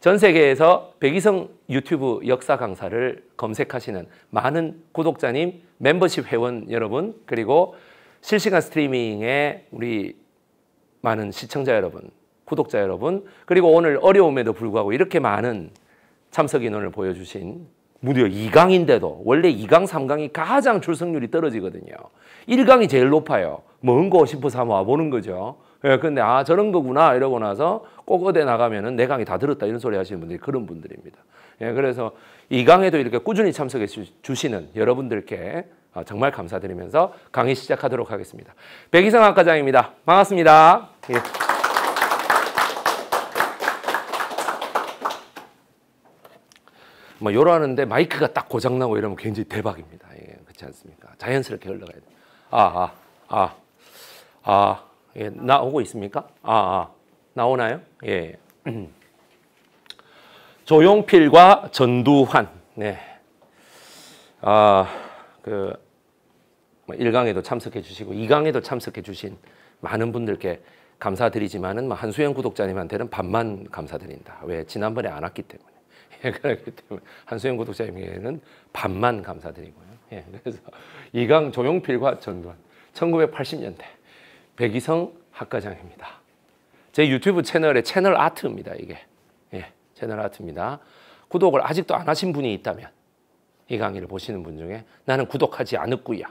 전 세계에서 백이성 유튜브 역사 강사를 검색하시는 많은 구독자님, 멤버십 회원 여러분, 그리고 실시간 스트리밍에 우리 많은 시청자 여러분, 구독자 여러분, 그리고 오늘 어려움에도 불구하고 이렇게 많은 참석 인원을 보여주신 무려 2강인데도 원래 2강, 3강이 가장 출석률이 떨어지거든요. 1강이 제일 높아요. 먼거 싶어서 한번 와보는 거죠. 예, 근데 아 저런 거구나 이러고 나서 꼭어대 나가면은 내 강의 다 들었다 이런 소리 하시는 분들이 그런 분들입니다. 예, 그래서 이 강의도 이렇게 꾸준히 참석해 주시는 여러분들께 아, 정말 감사드리면서 강의 시작하도록 하겠습니다. 백이성 학과장입니다. 반갑습니다. 예. 뭐요러는데 마이크가 딱 고장나고 이러면 굉장히 대박입니다. 예, 그렇지 않습니까? 자연스럽게 흘러가야 돼. 아, 아, 아, 아. 예, 나오고 있습니까? 아, 아 나오나요? 예. 조용필과 전두환. 네. 아, 그 1강에도 뭐 참석해 주시고 2강에도 참석해 주신 많은 분들께 감사드리지만은 뭐 한수영 구독자님한테는 반만 감사드린다. 왜? 지난번에 안 왔기 때문에. 예, 그렇기 때문에 한수영 구독자님에게는 반만 감사드리고요. 예, 그래서 이강 조용필과 전두환 1980년대 백이성 학과장입니다. 제 유튜브 채널의 채널 아트입니다. 이게 예, 채널 아트입니다. 구독을 아직도 안 하신 분이 있다면 이 강의를 보시는 분 중에 나는 구독하지 않았구야.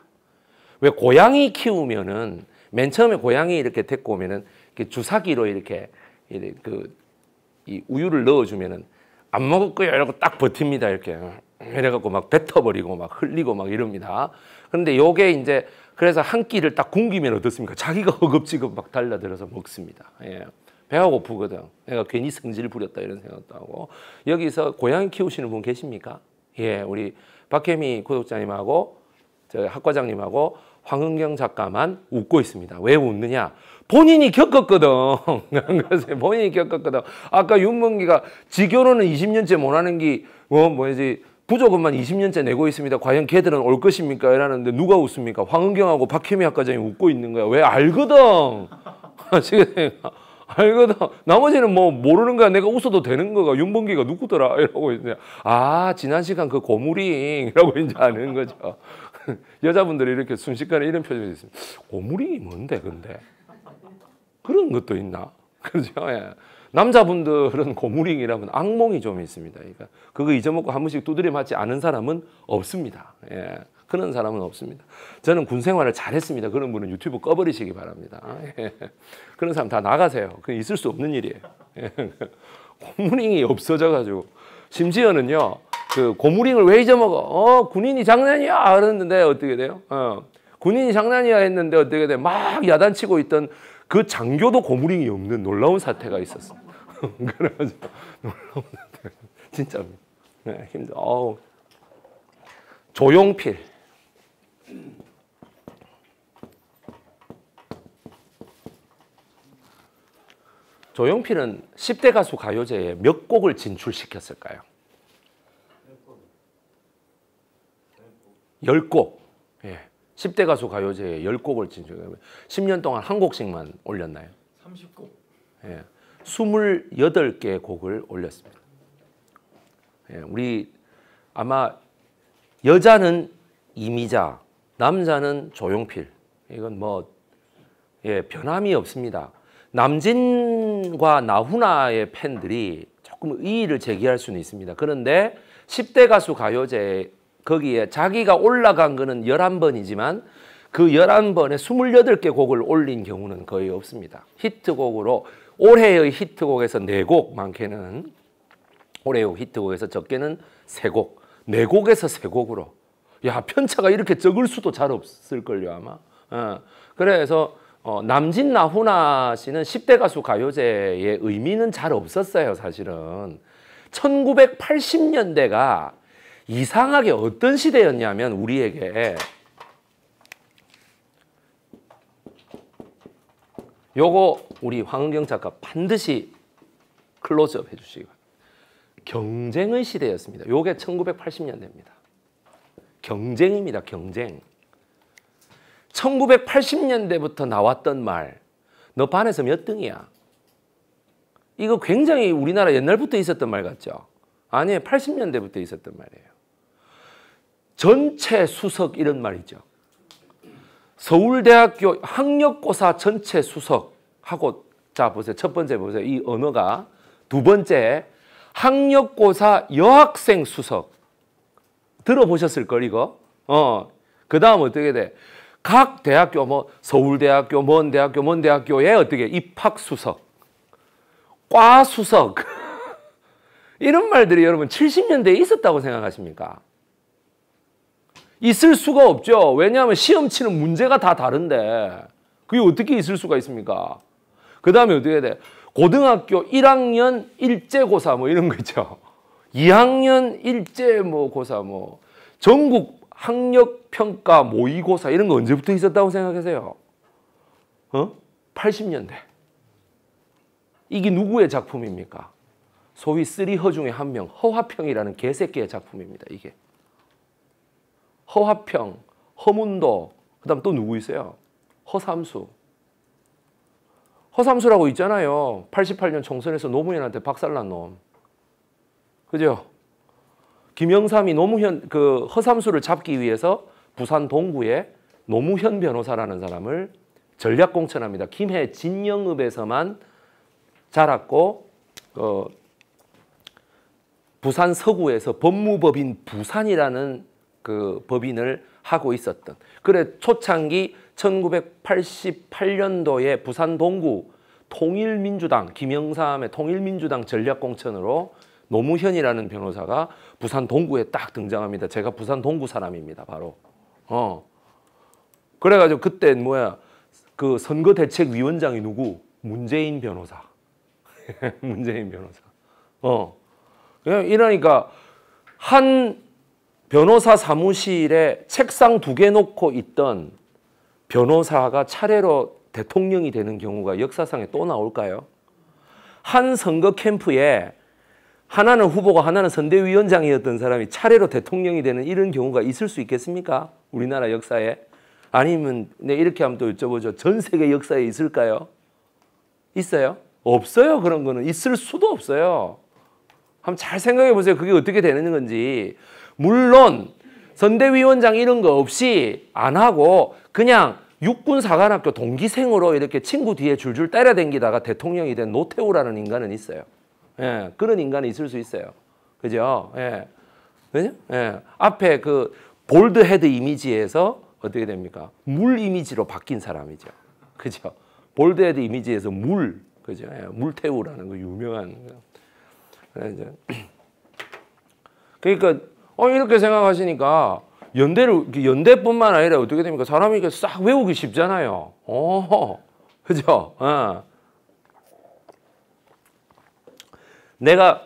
왜 고양이 키우면은 맨 처음에 고양이 이렇게 데리고 오면은 이렇게 주사기로 이렇게 그 우유를 넣어주면은 안 먹을 거야 이러고 딱 버팁니다 이렇게 이래갖고 막 뱉어버리고 막 흘리고 막 이럽니다. 그런데 요게 이제 그래서 한 끼를 딱 굶기면 어떻습니까? 자기가 허겁지겁 막 달라들어서 먹습니다. 예. 배가 고프거든. 내가 괜히 성질 부렸다 이런 생각도 하고. 여기서 고양이 키우시는 분 계십니까? 예, 우리 박혜미 구독자님하고 저 학과장님하고 황은경 작가만 웃고 있습니다. 왜 웃느냐? 본인이 겪었거든. 본인이 겪었거든. 아까 윤문기가 지결로은 20년째 못하는 게, 뭐, 뭐지, 부조금만 20년째 내고 있습니다. 과연 걔들은 올 것입니까? 이러는데 누가 웃습니까? 황은경하고 박혜미 학과장이 웃고 있는 거야. 왜? 알거든. 아시 알거든. 나머지는 뭐 모르는 거야. 내가 웃어도 되는 거가. 윤봉기가 누구더라? 이러고 있어요. 아, 지난 시간 그 고무링. 이러고 이제 아는 거죠. 여자분들이 이렇게 순식간에 이런 표정이 있습니다. 고무링이 뭔데, 근데? 그런 것도 있나? 그죠? 예. 남자분들은 고무링이라면 악몽이 좀 있습니다. 그러니까 그거 잊어먹고 한 번씩 두드려 맞지 않은 사람은 없습니다. 예. 그런 사람은 없습니다. 저는 군 생활을 잘했습니다. 그런 분은 유튜브 꺼버리시기 바랍니다. 예. 그런 사람 다 나가세요. 그 있을 수 없는 일이에요. 예. 고무링이 없어져가지고 심지어는요. 그 고무링을 왜 잊어먹어? 어 군인이 장난이야 그랬는데 어떻게 돼요? 어. 군인이 장난이야 했는데 어떻게 돼? 막 야단치고 있던 그 장교도 고무링이 없는 놀라운 사태가 있었어. 그래가지고 놀라운데 진짜 네, 힘들. 어우. 조용필. 조용필은 10대 가수 가요제에 몇 곡을 진출시켰을까요? 10곡. 예. 10대 가수 가요제에 10곡을 진출하면 10년 동안 한 곡씩만 올렸나요? 30곡. 예. 28개 곡을 올렸습니다. 예, 우리 아마 여자는 이미자, 남자는 조용필. 이건 뭐 예, 변함이 없습니다. 남진과 나훈아의 팬들이 조금 이의를 제기할 수는 있습니다. 그런데 10대 가수 가요제 거기에 자기가 올라간 거는 11번이지만 그 11번에 28개 곡을 올린 경우는 거의 없습니다. 히트곡으로 올해의 히트곡에서 네 곡 많게는 올해의 히트곡에서 적게는 세 곡, 네 곡에서 세 곡으로 야 편차가 이렇게 적을 수도 잘 없을걸요 아마 어, 그래서 어, 남진 나훈아 씨는 10대 가수 가요제의 의미는 잘 없었어요 사실은 1980년대가 이상하게 어떤 시대였냐면 우리에게 요거 우리 황은경 작가 반드시 클로즈업 해주시기 바랍니다. 경쟁의 시대였습니다. 요게 1980년대입니다. 경쟁입니다. 경쟁. 1980년대부터 나왔던 말, 너 반에서 몇 등이야? 이거 굉장히 우리나라 옛날부터 있었던 말 같죠? 아니에요. 80년대부터 있었던 말이에요. 전체 수석 이런 말이죠. 서울대학교 학력고사 전체 수석하고 자 보세요. 첫 번째 보세요. 이 언어가 두 번째 학력고사 여학생 수석 들어보셨을 걸 이거 어그 다음 어떻게 돼? 각 대학교 뭐 서울대학교 먼 대학교 먼 대학교에 어떻게 입학 수석 과 수석 이런 말들이 여러분 70년대에 있었다고 생각하십니까? 있을 수가 없죠. 왜냐하면 시험 치는 문제가 다 다른데 그게 어떻게 있을 수가 있습니까? 그 다음에 어떻게 돼? 고등학교 1학년 일제고사 뭐 이런 거 있죠. 2학년 일제 뭐 고사 뭐 전국 학력 평가 모의고사 이런 거 언제부터 있었다고 생각하세요? 어? 80년대. 이게 누구의 작품입니까? 소위 쓰리허 중에 한명 허화평이라는 개새끼의 작품입니다. 이게. 허화평, 허문도, 그 다음 또 누구 있어요? 허삼수. 허삼수라고 있잖아요. 88년 총선에서 노무현한테 박살난 놈. 그죠? 김영삼이 노무현, 그 허삼수를 잡기 위해서 부산 동구에 노무현 변호사라는 사람을 전략공천합니다. 김해 진영읍에서만 자랐고 어, 부산 서구에서 법무법인 부산이라는 그 법인을 하고 있었던 그래 초창기 1988년도에 부산 동구 통일민주당 김영삼의 통일민주당 전략공천으로 노무현이라는 변호사가 부산 동구에 딱 등장합니다. 제가 부산 동구 사람입니다. 바로 어 그래가지고 그때 뭐야 그 선거대책위원장이 누구 문재인 변호사 문재인 변호사 어 그냥 이러니까 한 변호사 사무실에 책상 두 개 놓고 있던 변호사가 차례로 대통령이 되는 경우가 역사상에 또 나올까요? 한 선거 캠프에 하나는 후보가 하나는 선대위원장이었던 사람이 차례로 대통령이 되는 이런 경우가 있을 수 있겠습니까? 우리나라 역사에. 아니면 네, 이렇게 하면 또 여쭤보죠. 전 세계 역사에 있을까요? 있어요? 없어요. 그런 거는 있을 수도 없어요. 한번 잘 생각해 보세요. 그게 어떻게 되는 건지. 물론 선대위원장 이런 거 없이 안 하고 그냥 육군사관학교 동기생으로 이렇게 친구 뒤에 줄줄 때려댕기다가 대통령이 된 노태우라는 인간은 있어요. 예, 그런 인간이 있을 수 있어요. 그죠? 예. 그죠? 예. 앞에 그 볼드 헤드 이미지에서 어떻게 됩니까? 물 이미지로 바뀐 사람이죠. 그죠? 볼드 헤드 이미지에서 물, 그죠? 예, 물태우라는 그 유명한. 그러니까 어, 이렇게 생각하시니까 연대를, 연대뿐만 아니라 어떻게 됩니까? 사람이 싹 외우기 쉽잖아요. 어, 그죠? 어. 내가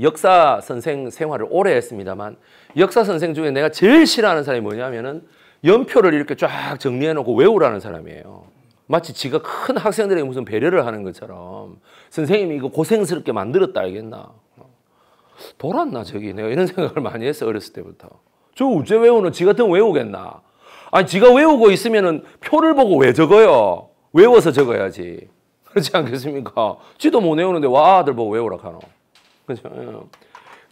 역사 선생 생활을 오래 했습니다만 역사 선생 중에 내가 제일 싫어하는 사람이 뭐냐면은 연표를 이렇게 쫙 정리해 놓고 외우라는 사람이에요. 마치 지가 큰 학생들에게 무슨 배려를 하는 것처럼 선생님이 이거 고생스럽게 만들었다 알겠나? 돌았나 저기 내가 이런 생각을 많이 했어 어렸을 때부터. 저 우째 외우는 지 같은 외우겠나? 아니 지가 외우고 있으면은 표를 보고 왜 적어요? 외워서 적어야지. 그렇지 않겠습니까? 지도 못 외우는데 와 아들 보고 외우라 카노. 그죠? 예.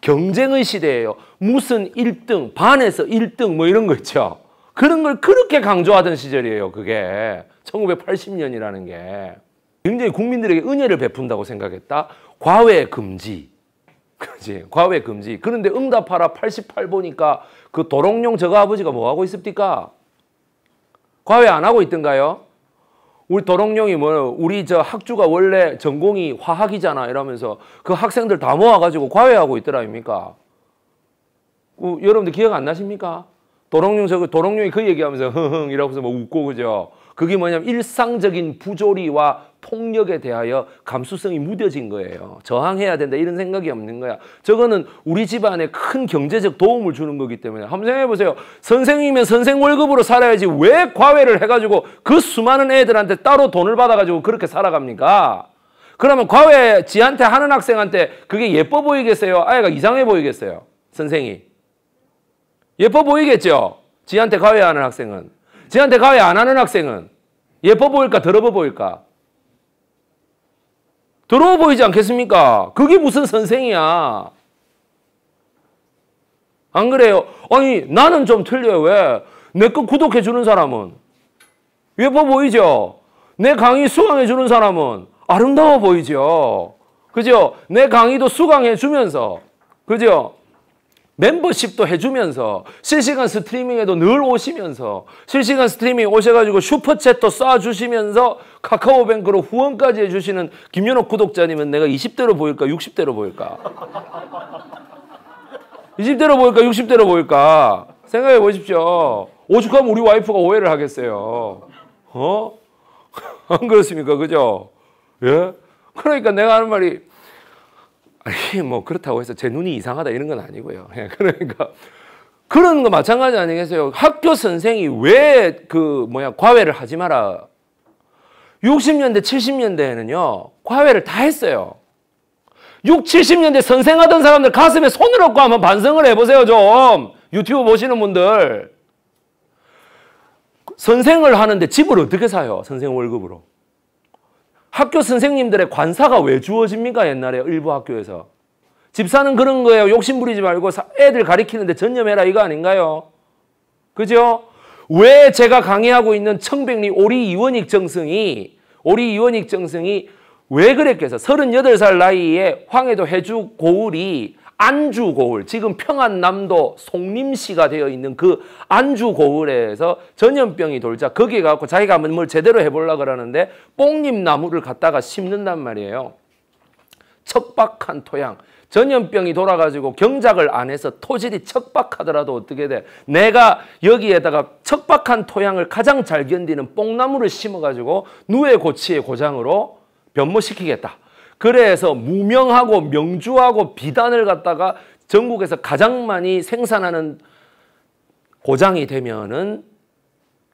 경쟁의 시대예요. 무슨 1등, 반에서 1등 뭐 이런 거 있죠. 그런 걸 그렇게 강조하던 시절이에요. 그게 1980년이라는 게 굉장히 국민들에게 은혜를 베푼다고 생각했다. 과외 금지. 그렇지. 과외 금지. 그런데 응답하라 88보니까 그 도롱뇽 저거 아버지가 뭐 하고 있습니까? 과외 안 하고 있던가요? 우리 도롱뇽이 뭐 우리 저 학주가 원래 전공이 화학이잖아 이러면서 그 학생들 다 모아가지고 과외하고 있더라 아닙니까? 어, 여러분들 기억 안 나십니까? 도롱뇽 저거 도롱뇽이 그 얘기하면서 흥흥 이러고서 뭐 웃고 그죠? 그게 뭐냐면 일상적인 부조리와 폭력에 대하여 감수성이 무뎌진 거예요. 저항해야 된다 이런 생각이 없는 거야. 저거는 우리 집안에 큰 경제적 도움을 주는 거기 때문에 한번 생각해 보세요. 선생이면 님 선생 월급으로 살아야지 왜 과외를 해가지고 그 수많은 애들한테 따로 돈을 받아가지고 그렇게 살아갑니까? 그러면 과외 지한테 하는 학생한테 그게 예뻐 보이겠어요? 아이가 이상해 보이겠어요? 선생이. 예뻐 보이겠죠? 지한테 과외하는 학생은. 지한테 과외 안 하는 학생은. 예뻐 보일까 더러워 보일까? 더러워 보이지 않겠습니까? 그게 무슨 선생이야. 안 그래요? 아니 나는 좀 틀려요. 왜? 내 거 구독해 주는 사람은 예뻐 보이죠? 내 강의 수강해 주는 사람은 아름다워 보이죠? 그죠? 내 강의도 수강해 주면서 그죠? 멤버십도 해주면서 실시간 스트리밍에도 늘 오시면서 실시간 스트리밍 오셔가지고 슈퍼챗도 쏴주시면서 카카오뱅크로 후원까지 해주시는 김윤옥 구독자님은 내가 20대로 보일까 60대로 보일까 20대로 보일까 60대로 보일까 생각해 보십시오 오죽하면 우리 와이프가 오해를 하겠어요 어? 안 그렇습니까 그죠? 예? 그러니까 내가 하는 말이 아니 뭐 그렇다고 해서 제 눈이 이상하다 이런 건 아니고요. 예, 그러니까 그런 거 마찬가지 아니겠어요? 학교 선생이 왜 그 뭐야 과외를 하지 마라. 60년대 70년대에는요 과외를 다 했어요. 6, 70년대 선생하던 사람들 가슴에 손을 얹고 한번 반성을 해보세요 좀. 유튜브 보시는 분들. 선생을 하는데 집을 어떻게 사요? 선생 월급으로. 학교 선생님들의 관사가 왜 주어집니까? 옛날에 일부 학교에서. 집사는 그런 거예요. 욕심 부리지 말고 애들 가리키는데 전념해라 이거 아닌가요? 그죠? 왜 제가 강의하고 있는 청백리 오리 이원익 정승이 오리 이원익 정승이 왜 그랬겠어? 38살 나이에 황해도 해주 고을이 안주고을 지금 평안남도 송림시가 되어 있는 그 안주고을에서 전염병이 돌자 거기에 가고 자기가 한번 뭘 제대로 해보려고 그러는데 뽕잎나무를 갖다가 심는단 말이에요. 척박한 토양 전염병이 돌아가지고 경작을 안 해서 토질이 척박하더라도 어떻게 돼? 내가 여기에다가 척박한 토양을 가장 잘 견디는 뽕나무를 심어가지고 누에 고치의 고장으로 변모시키겠다. 그래서 무명하고 명주하고 비단을 갖다가 전국에서 가장 많이 생산하는 고장이 되면은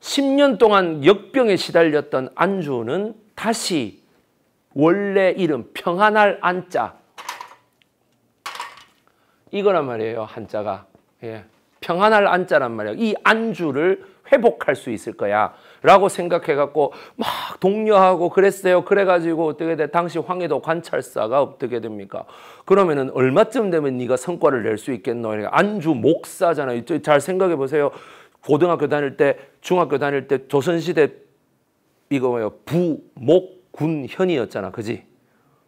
10년 동안 역병에 시달렸던 안주는 다시 원래 이름 평안할 안자 이거란 말이에요 한자가 예. 평안할 안자란 말이에요 이 안주를 회복할 수 있을 거야 라고 생각해 갖고 막막 독려하고 그랬어요. 그래가지고 어떻게 돼? 당시 황해도 관찰사가 어떻게 됩니까? 그러면은 얼마쯤 되면 네가 성과를 낼 수 있겠노? 그러니까 안주 목사잖아요. 잘 생각해 보세요. 고등학교 다닐 때, 중학교 다닐 때 조선시대 이거 뭐예요? 부, 목, 군, 현이었잖아. 그지?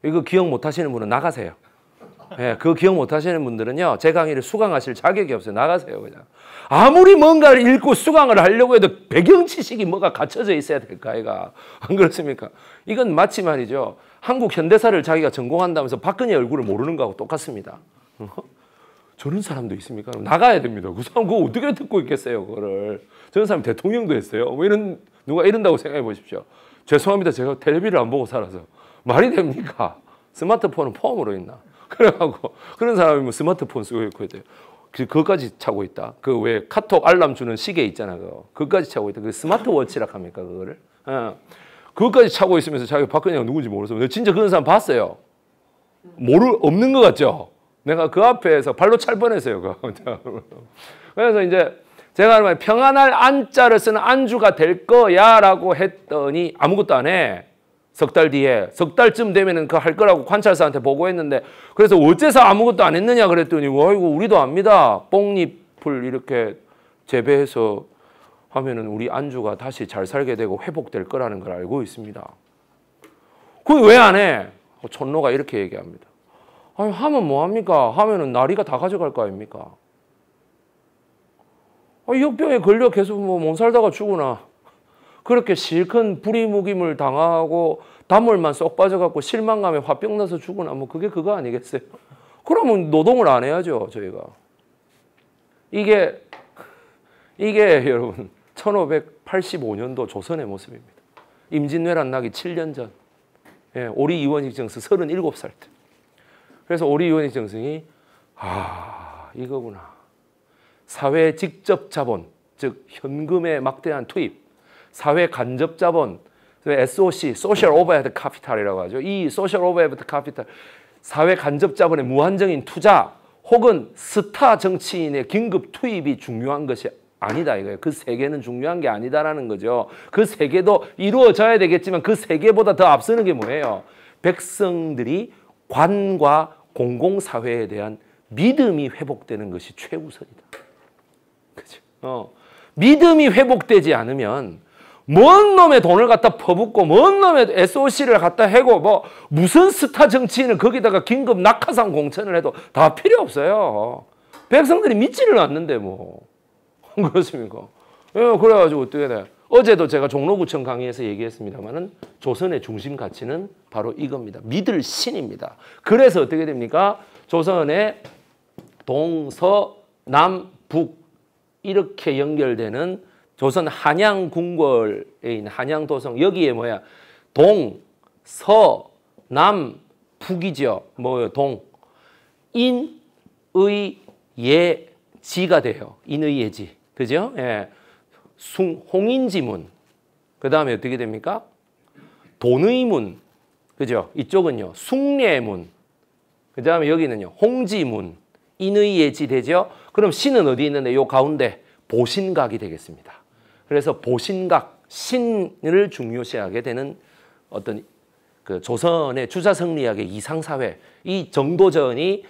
이거 기억 못 하시는 분은 나가세요. 예, 그 기억 못 하시는 분들은요. 제 강의를 수강하실 자격이 없어요. 나가세요, 그냥. 아무리 뭔가를 읽고 수강을 하려고 해도 배경 지식이 뭐가 갖춰져 있어야 될까, 아이가. 안 그렇습니까? 이건 마치 말이죠. 한국 현대사를 자기가 전공한다면서 박근혜 얼굴을 모르는 거하고 똑같습니다. 어? 저런 사람도 있습니까? 나가야 됩니다. 그 사람 그거 어떻게 듣고 있겠어요, 그거를. 저런 사람 이 대통령도 했어요. 뭐 이런, 누가 이런다고 생각해 보십시오. 죄송합니다. 제가 텔레비를 안 보고 살아서. 말이 됩니까? 스마트폰은 폼으로 있나? 그래갖고 그런 사람이 뭐 스마트폰 쓰고 있고 돼요. 그거까지 차고 있다. 그왜 카톡 알람 주는 시계 있잖아. 그거. 그거까지 차고 있다. 그 스마트워치라 합니까 그거를? 어. 그거까지 차고 있으면서 자기 박근혜가 누군지 모르서 내가 진짜 그런 사람 봤어요. 모르 없는 것 같죠. 내가 그 앞에서 발로 찰 뻔했어요. 그래서 이제 제가 하는 말 평안할 안자를 쓰는 안주가 될 거야라고 했더니 아무것도 안 해. 석달 뒤에 석 달쯤 되면은 그 할 거라고 관찰사한테 보고했는데 그래서 어째서 아무것도 안 했느냐 그랬더니 와이거 우리도 압니다. 뽕잎을 이렇게 재배해서 하면은 우리 안주가 다시 잘 살게 되고 회복될 거라는 걸 알고 있습니다. 그걸 왜 안 해? 천로가 어, 이렇게 얘기합니다. 아니 하면 뭐합니까? 하면은 나리가 다 가져갈 거 아닙니까? 아, 역병에 걸려 계속 뭐못 살다가 죽으나 그렇게 실컷 부리무김을 당하고 단물만쏙 빠져갖고 실망감에 화병 나서 죽으나 뭐 그게 그거 아니겠어요? 그러면 노동을 안 해야죠 저희가. 이게 이게 여러분 1585년도 조선의 모습입니다. 임진왜란 나기 7년 전. 예, 오리 이원익 정승 37살 때. 그래서 오리 이원익 정승이 아 이거구나. 사회 직접 자본 즉 현금의 막대한 투입 사회 간접 자본, SOC, Social Overhead Capital이라고 하죠. 이 Social Overhead Capital, 사회 간접 자본의 무한정인 투자 혹은 스타 정치인의 긴급 투입이 중요한 것이 아니다 이거예요. 그 세계는 중요한 게 아니다라는 거죠. 그 세계도 이루어져야 되겠지만 그 세계보다 더 앞서는 게 뭐예요? 백성들이 관과 공공사회에 대한 믿음이 회복되는 것이 최우선이다. 그죠? 어. 믿음이 회복되지 않으면 뭔 놈의 돈을 갖다 퍼붓고 뭔 놈의 SOC를 갖다 해고 뭐 무슨 스타 정치인을 거기다가 긴급 낙하산 공천을 해도 다 필요 없어요. 백성들이 믿지를 않는데 뭐 그렇습니까? 예, 그래가지고 어떻게 돼? 어제도 제가 종로구청 강의에서 얘기했습니다만은 조선의 중심 가치는 바로 이겁니다. 믿을 신입니다. 그래서 어떻게 됩니까? 조선의 동서 남북 이렇게 연결되는 조선 한양 궁궐에 있는 한양 도성 여기에 뭐야 동, 서, 남, 북이죠. 뭐 동, 인, 의, 예, 지가 돼요. 인의 예지. 그죠? 예. 홍인지문. 그 다음에 어떻게 됩니까? 돈의문. 그죠? 이쪽은요. 숭례문. 그 다음에 여기는요. 홍지문. 인의 예지 되죠? 그럼 신은 어디 있는데? 요 가운데 보신각이 되겠습니다. 그래서 보신각, 신을 중요시하게 되는 어떤 그 조선의 주자성리학의 이상사회, 이 정도전이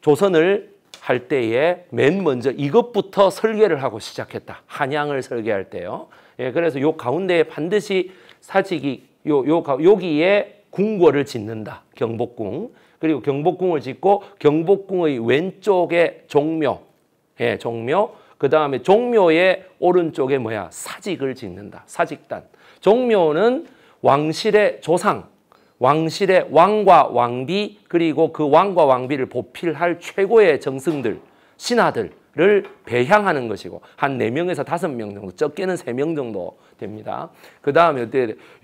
조선을 할 때에 맨 먼저 이것부터 설계를 하고 시작했다. 한양을 설계할 때요. 예, 그래서 요 가운데에 반드시 사직이 요, 요, 여기에 궁궐을 짓는다. 경복궁. 그리고 경복궁을 짓고 경복궁의 왼쪽에 종묘, 예, 종묘, 그 다음에 종묘의 오른쪽에 뭐야? 사직을 짓는다. 사직단. 종묘는 왕실의 조상, 왕실의 왕과 왕비, 그리고 그 왕과 왕비를 보필할 최고의 정승들, 신하들을 배향하는 것이고 한 네명에서 다명 정도, 적게는 세 명 정도 됩니다. 그 다음에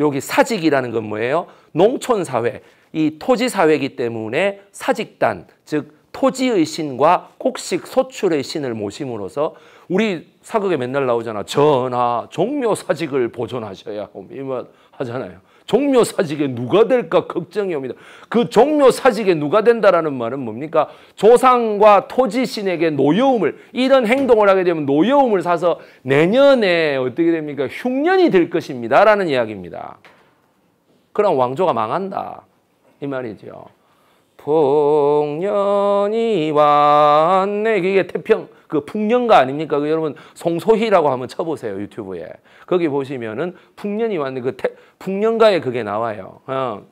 여기 사직이라는 건 뭐예요? 농촌사회, 이 토지사회이기 때문에 사직단, 즉 토지의 신과 곡식 소출의 신을 모심으로써 우리 사극에 맨날 나오잖아. 전하, 종묘사직을 보존하셔야 이 말 하잖아요. 종묘사직에 누가 될까 걱정이 옵니다. 그 종묘사직에 누가 된다라는 말은 뭡니까? 조상과 토지신에게 노여움을 이런 행동을 하게 되면 노여움을 사서 내년에 어떻게 됩니까? 흉년이 될 것입니다. 라는 이야기입니다. 그럼 왕조가 망한다. 이 말이죠. 동년이 왔네. 이게 태평 그 풍년가 아닙니까? 그 여러분 송소희라고 한번 쳐보세요 유튜브에. 거기 보시면은 풍년이 왔는 그 태, 풍년가에 그게 나와요. 어.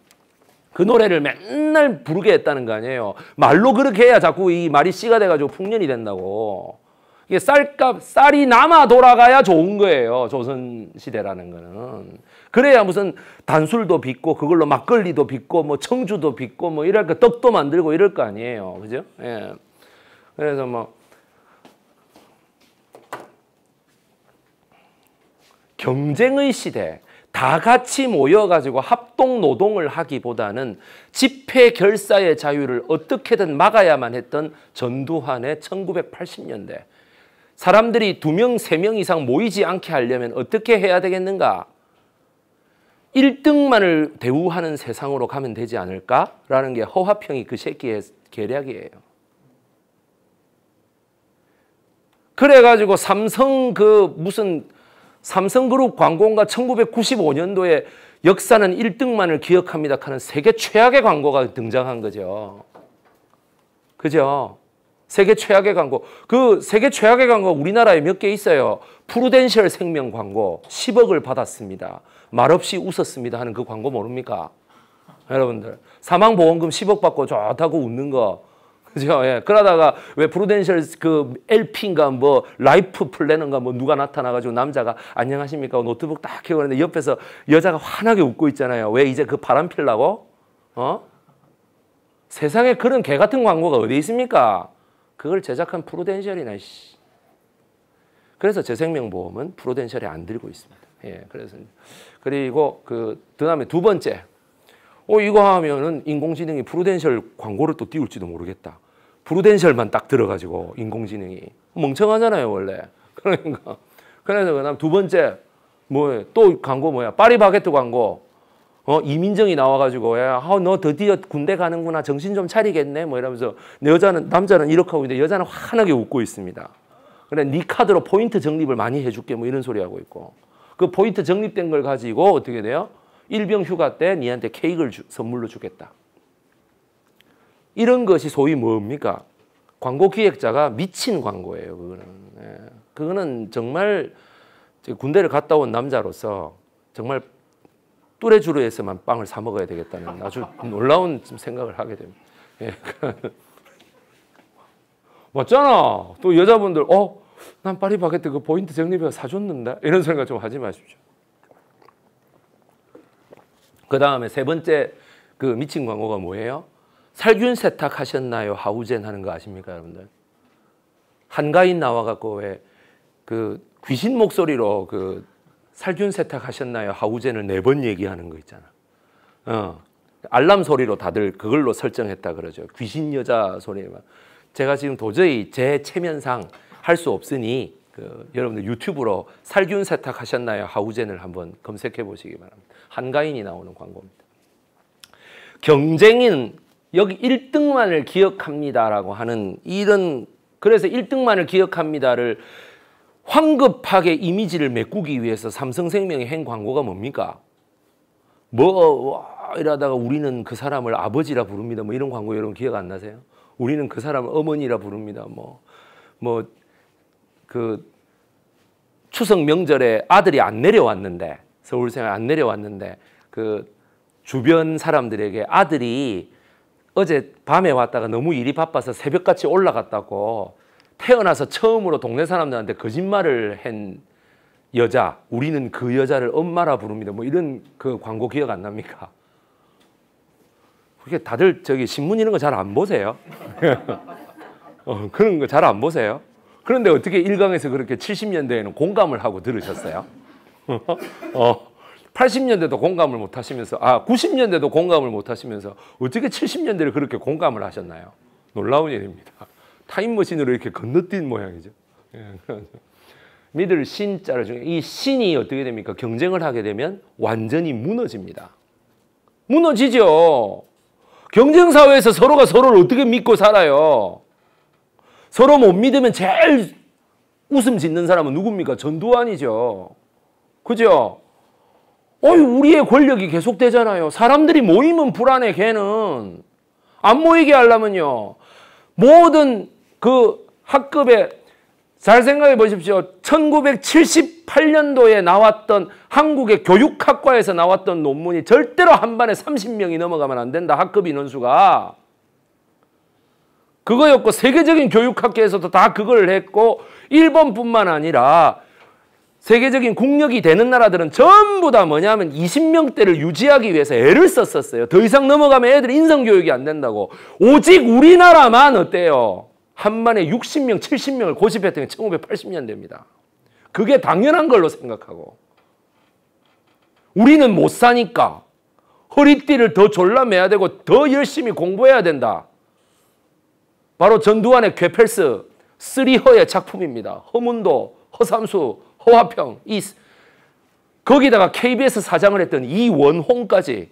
그 노래를 맨날 부르게 했다는 거 아니에요. 말로 그렇게 해야 자꾸 이 말이 씨가 돼가지고 풍년이 된다고. 이게 쌀값, 쌀이 남아 돌아가야 좋은 거예요. 조선시대라는 거는. 그래야 무슨 단술도 빚고 그걸로 막걸리도 빚고 뭐 청주도 빚고 뭐 이럴 거 떡도 만들고 이럴 거 아니에요. 그죠? 예. 그래서 뭐 경쟁의 시대, 다 같이 모여가지고 합동 노동을 하기보다는 집회 결사의 자유를 어떻게든 막아야만 했던 전두환의 1980년대. 사람들이 두 명, 세 명 이상 모이지 않게 하려면 어떻게 해야 되겠는가? 1등만을 대우하는 세상으로 가면 되지 않을까라는 게 허화평이 그 새끼의 계략이에요. 그래가지고 삼성 그 무슨 삼성그룹 광고가 1995년도에 역사는 1등만을 기억합니다 하는 세계 최악의 광고가 등장한 거죠. 그죠? 세계 최악의 광고. 그 세계 최악의 광고 우리나라에 몇 개 있어요. 프루덴셜 생명 광고 10억을 받았습니다. 말없이 웃었습니다 하는 그 광고 모릅니까? 여러분들 사망보험금 10억 받고 좋다고 웃는 거 그죠? 예. 그러다가 왜 프루덴셜 그 LP인가 뭐 라이프 플래너인가 뭐 누가 나타나가지고 남자가 안녕하십니까 그 노트북 딱 켜고 있는데 옆에서 여자가 환하게 웃고 있잖아요. 왜 이제 그 바람 필라고? 어? 세상에 그런 개 같은 광고가 어디 있습니까? 그걸 제작한 프루덴셜이나 씨. 그래서 제생명보험은 프루덴셜에 안 들고 있습니다. 예, 그래서 그리고 그 다음에 두 번째 어 이거 하면은 인공지능이 프루덴셜 광고를 또 띄울지도 모르겠다. 프루덴셜만 딱 들어가지고 인공지능이 멍청하잖아요 원래. 그러니까 그래서 그다음 두 번째 뭐 또 광고 뭐야 파리바게트 광고. 어 이민정이 나와가지고 야너 어, 드디어 군대 가는구나 정신 좀 차리겠네 뭐 이러면서 여자는 남자는 이렇게 하고 있는데 여자는 환하게 웃고 있습니다. 그래 네 카드로 포인트 적립을 많이 해줄게 뭐 이런 소리 하고 있고 그 포인트 적립된 걸 가지고 어떻게 돼요? 일병 휴가 때 니한테 케이크를 주, 선물로 주겠다. 이런 것이 소위 뭡니까? 광고 기획자가 미친 광고예요. 그거는 예. 그거는 정말 군대를 갔다 온 남자로서 정말 뚜레주르에서만 빵을 사 먹어야 되겠다는 아주 놀라운 생각을 하게 됩니다. 예. 맞잖아. 또 여자분들 어난 파리바게뜨 그 포인트 정리비가 사줬는데 이런 생각 좀 하지 마십시오. 그 다음에 세 번째 그 미친 광고가 뭐예요? 살균 세탁하셨나요? 하우젠 하는 거 아십니까 여러분들? 한가인 나와갖고 왜 그 귀신 목소리로 그 살균 세탁하셨나요? 하우젠을 네 번 얘기하는 거 있잖아. 어. 알람 소리로 다들 그걸로 설정했다 그러죠. 귀신 여자 소리만. 제가 지금 도저히 제 체면상 할 수 없으니 그 여러분들 유튜브로 살균 세탁하셨나요? 하우젠을 한번 검색해 보시기 바랍니다. 한가인이 나오는 광고입니다. 경쟁인 여기 1등만을 기억합니다라고 하는 이런 그래서 1등만을 기억합니다를 황급하게 이미지를 메꾸기 위해서 삼성생명이 행 광고가 뭡니까? 뭐 어, 이러다가 우리는 그 사람을 아버지라 부릅니다. 뭐 이런 광고 여러분 기억 안 나세요? 우리는 그 사람을 어머니라 부릅니다. 뭐 뭐 그 추석 명절에 아들이 안 내려왔는데 서울생활 안 내려왔는데 그 주변 사람들에게 아들이 어제 밤에 왔다가 너무 일이 바빠서 새벽같이 올라갔다고 태어나서 처음으로 동네 사람들한테 거짓말을 한 여자 우리는 그 여자를 엄마라 부릅니다 뭐 이런 그 광고 기억 안 납니까? 그게 다들 저기 신문 이런 거 잘 안 보세요? 어, 그런 거 잘 안 보세요? 그런데 어떻게 일강에서 그렇게 70년대에는 공감을 하고 들으셨어요? 어, 80년대도 공감을 못 하시면서 아 90년대도 공감을 못 하시면서 어떻게 70년대를 그렇게 공감을 하셨나요? 놀라운 일입니다. 타임머신으로 이렇게 건너뛴 모양이죠. 예, 믿을 신자를 중에 이 신이 어떻게 됩니까? 경쟁을 하게 되면 완전히 무너집니다. 무너지죠. 경쟁사회에서 서로가 서로를 어떻게 믿고 살아요? 서로 못 믿으면 제일 웃음 짓는 사람은 누굽니까? 전두환이죠. 그죠? 어이 우리의 권력이 계속되잖아요. 사람들이 모이면 불안해 걔는. 안 모이게 하려면요. 모든 그 학급에 잘 생각해 보십시오. 1978년도에 나왔던 한국의 교육학과에서 나왔던 논문이 절대로 한 반에 30명이 넘어가면 안 된다. 학급 인원수가. 그거였고 세계적인 교육학계에서도 다 그걸 했고 일본뿐만 아니라 세계적인 국력이 되는 나라들은 전부 다 뭐냐면 20명대를 유지하기 위해서 애를 썼었어요. 더 이상 넘어가면 애들 인성교육이 안 된다고. 오직 우리나라만 어때요? 한반에 60명, 70명을 고집했던 게 1980년대입니다. 그게 당연한 걸로 생각하고. 우리는 못 사니까 허리띠를 더 졸라매야 되고 더 열심히 공부해야 된다. 바로 전두환의 괴펠스 쓰리허의 작품입니다. 허문도, 허삼수, 허화평이 거기다가 KBS 사장을 했던 이원홍까지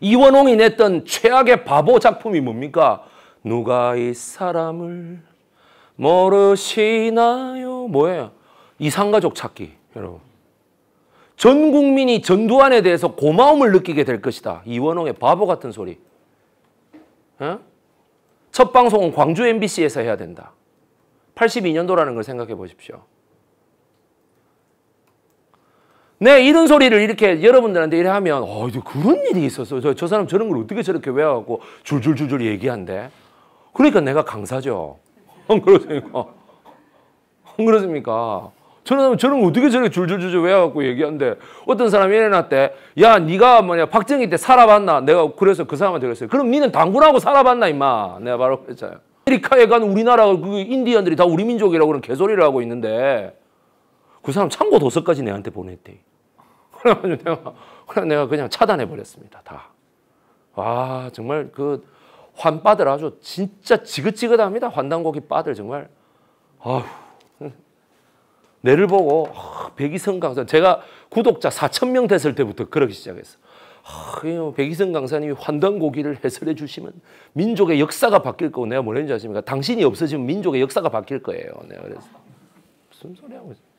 이원홍이 냈던 최악의 바보 작품이 뭡니까? 누가 이 사람을 모르시나요? 뭐예요? 이상가족 찾기 여러분. 전 국민이 전두환에 대해서 고마움을 느끼게 될 것이다. 이원홍의 바보 같은 소리. 에? 어? 첫 방송은 광주 MBC에서 해야 된다. 82년도라는 걸 생각해 보십시오. 네, 이런 소리를 이렇게 여러분들한테 이래 하면, 어, 이제 그런 일이 있었어. 저, 저 사람 저런 걸 어떻게 저렇게 외워갖고 줄줄줄줄 얘기한대. 그러니까 내가 강사죠. 안 그러십니까? 안 그러십니까? 저런 사람 저런 거 어떻게 저렇게 줄줄줄줄 외워갖고 얘기한대. 어떤 사람이 일어났대. 야, 네가 뭐냐, 박정희 때 살아봤나? 내가 그래서 그 사람한테 그랬어요. 그럼 니는 당군하고 살아봤나, 임마? 내가 바로 그랬잖아요. 아메리카에 간 우리나라 그 인디언들이 다 우리 민족이라고 그런 개소리를 하고 있는데 그 사람 참고 도서까지 내한테 보냈대. 그러면 내가, 그냥 내가 그냥 차단해버렸습니다. 다. 와, 정말 그 환빠들 아주 진짜 지긋지긋합니다. 환단고기 빠들 정말. 아휴. 내를 보고 아, 백이성 강사 제가 구독자 4천 명 됐을 때부터 그러기 시작했어. 아, 백이성 강사님이 환단고기를 해설해 주시면 민족의 역사가 바뀔 거고 내가 뭐랬는지 아십니까? 당신이 없어지면 민족의 역사가 바뀔 거예요. 내가 그래서 무슨 소리 하고 있어.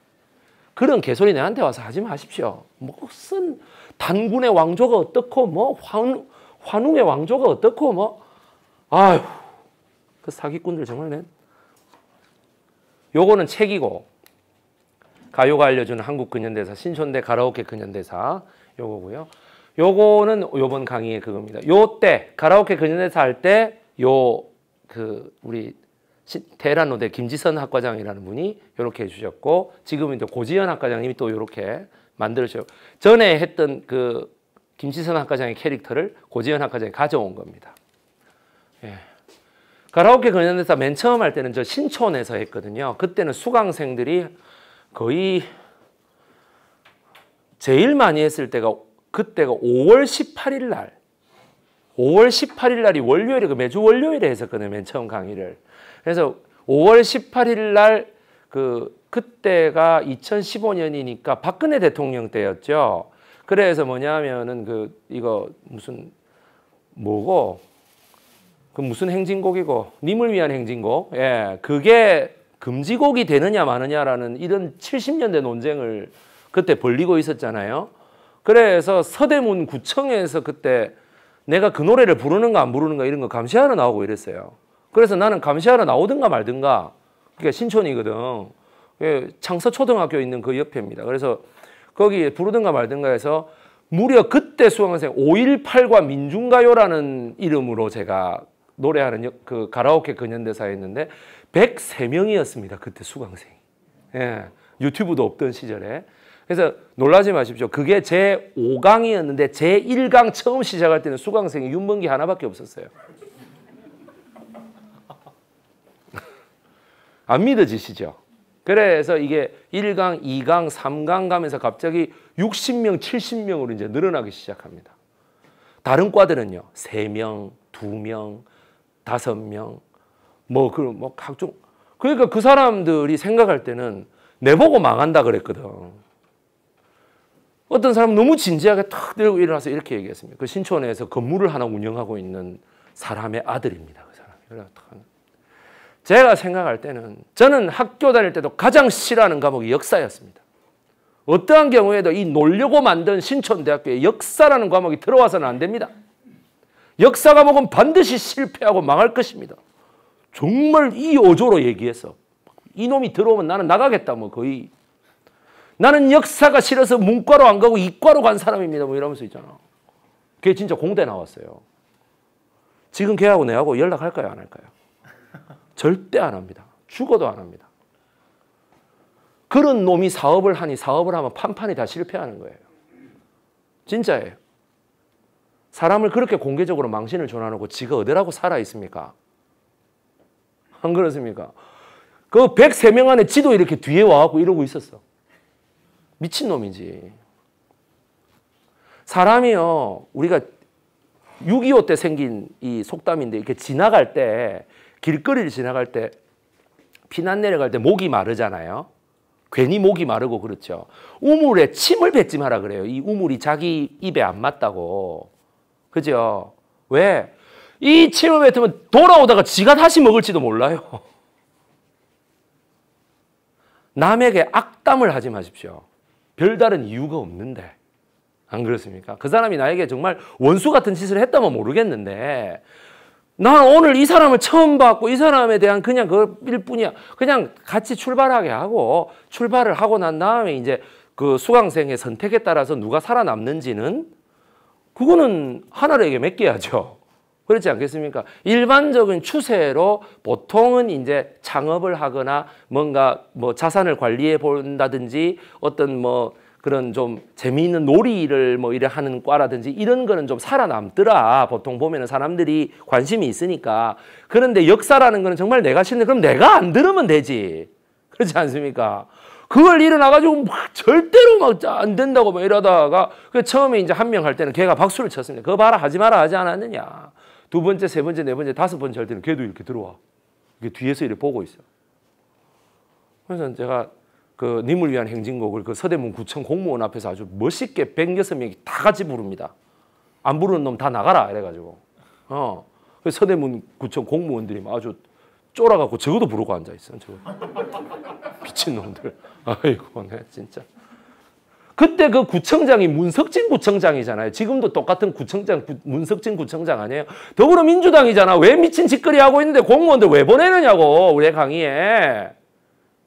그런 개소리 내한테 와서 하지 마십시오. 무슨 단군의 왕조가 어떻고 뭐 환, 환웅의 왕조가 어떻고 뭐 아휴 그 사기꾼들 정말 낸 요거는 책이고 가요가 알려주는 한국 근현대사 신촌대 가라오케 근현대사 요거고요. 요거는 요번 강의의 그겁니다. 요 때 가라오케 근현대사 할 때 요 그 우리 대란노대 김지선 학과장이라는 분이 이렇게 해주셨고 지금은 이제 고지현 학과장님이 또 이렇게 만들어주셨고 전에 했던 그 김지선 학과장의 캐릭터를 고지현 학과장이 가져온 겁니다. 예. 가라오케 근현대사 맨 처음 할 때는 저 신촌에서 했거든요. 그때는 수강생들이 거의 제일 많이 했을 때가 그때가 5월 18일 날 5월 18일 날이 월요일이고 그 매주 월요일에 했었거든요. 맨 처음 강의를. 그래서 5월 18일 날그 그때가 2015년이니까 박근혜 대통령 때였죠. 그래서 뭐냐면은 그 이거 무슨 뭐고 그 무슨 행진곡이고 님을 위한 행진곡 예 그게 금지곡이 되느냐 마느냐라는 이런 70년대 논쟁을 그때 벌리고 있었잖아요. 그래서 서대문 구청에서 그때 내가 그 노래를 부르는가 안 부르는가 이런 거 감시하러 나오고 이랬어요. 그래서 나는 감시하러 나오든가 말든가 그게 신촌이거든. 창서초등학교 있는 그 옆입니다. 그래서 거기에 부르든가 말든가 해서 무려 그때 수강생 5.18과 민중가요라는 이름으로 제가 노래하는 그 가라오케 근현대사였는데 103명이었습니다. 그때 수강생이. 예, 유튜브도 없던 시절에. 그래서 놀라지 마십시오. 그게 제 5강이었는데 제 1강 처음 시작할 때는 수강생이 윤문기 하나밖에 없었어요. 안 아, 믿어지시죠? 그래서 이게 1강, 2강, 3강 가면서 갑자기 60명, 70명으로 이제 늘어나기 시작합니다. 다른 과들은요. 3명, 2명, 5명, 뭐, 그, 뭐, 각종. 그러니까 그 사람들이 생각할 때는 내보고 망한다 그랬거든. 어떤 사람 너무 진지하게 탁 들고 일어나서 이렇게 얘기했습니다. 그 신촌에서 건물을 하나 운영하고 있는 사람의 아들입니다. 그 사람이. 제가 생각할 때는 저는 학교 다닐 때도 가장 싫어하는 과목이 역사였습니다. 어떠한 경우에도 이 놀려고 만든 신촌대학교에 역사라는 과목이 들어와서는 안 됩니다. 역사 과목은 반드시 실패하고 망할 것입니다. 정말 이 어조로 얘기해서 이놈이 들어오면 나는 나가겠다 뭐 거의 나는 역사가 싫어서 문과로 안 가고 이과로 간 사람입니다 뭐 이러면서 있잖아. 그게 진짜 공대 나왔어요. 지금 걔하고 내하고 연락할까요 안 할까요? 절대 안 합니다. 죽어도 안 합니다. 그런 놈이 사업을 하니 사업을 하면 판판이 다 실패하는 거예요. 진짜예요. 사람을 그렇게 공개적으로 망신을 전하놓고 지가 어디라고 살아있습니까? 안 그렇습니까? 그 103명 안에 지도 이렇게 뒤에 와갖고 이러고 있었어. 미친놈이지. 사람이요, 우리가 6.25 때 생긴 이 속담인데 이렇게 지나갈 때 길거리를 지나갈 때 피난 내려갈 때 목이 마르잖아요. 괜히 목이 마르고 그렇죠. 우물에 침을 뱉지 마라 그래요. 이 우물이 자기 입에 안 맞다고. 그죠? 왜? 이 침을 뱉으면 돌아오다가 지가 다시 먹을지도 몰라요. 남에게 악담을 하지 마십시오. 별다른 이유가 없는데. 안 그렇습니까? 그 사람이 나에게 정말 원수 같은 짓을 했다면 모르겠는데 나는 오늘 이 사람을 처음 봤고 이 사람에 대한 그냥 그 일 뿐이야. 그냥 같이 출발하게 하고 출발을 하고 난 다음에 이제 그 수강생의 선택에 따라서 누가 살아남는지는 그거는 하나에게 로 맡겨야죠. 그렇지 않겠습니까? 일반적인 추세로 보통은 이제 창업을 하거나 뭔가 뭐 자산을 관리해 본다든지 어떤 뭐 그런 좀 재미있는 놀이를 뭐 이래 하는 과라든지 이런 거는 좀 살아남더라. 보통 보면은 사람들이 관심이 있으니까. 그런데 역사라는 거는 정말 내가 싫은 그럼 내가 안 들으면 되지. 그렇지 않습니까? 그걸 일어나가지고 막 절대로 막 안 된다고 막 이러다가 그 처음에 이제 한 명 할 때는 걔가 박수를 쳤습니다. 그거 봐라 하지 마라 하지 않았느냐. 두 번째, 세 번째, 네 번째, 다섯 번째 할 때는 걔도 이렇게 들어와. 이게 뒤에서 이렇게 보고 있어. 그래서 제가 그 님을 위한 행진곡을 그 서대문 구청 공무원 앞에서 아주 멋있게 106명이 다 같이 부릅니다. 안 부르는 놈 다 나가라 이래가지고 어 그 서대문 구청 공무원들이 아주 쫄아갖고 적어도 부르고 앉아있어 저거 미친놈들 아이고 네 진짜 그때 그 구청장이 문석진 구청장이잖아요 지금도 똑같은 구청장 구, 문석진 구청장 아니에요 더불어민주당이잖아 왜 미친 짓거리 하고 있는데 공무원들 왜 보내느냐고 우리 강의에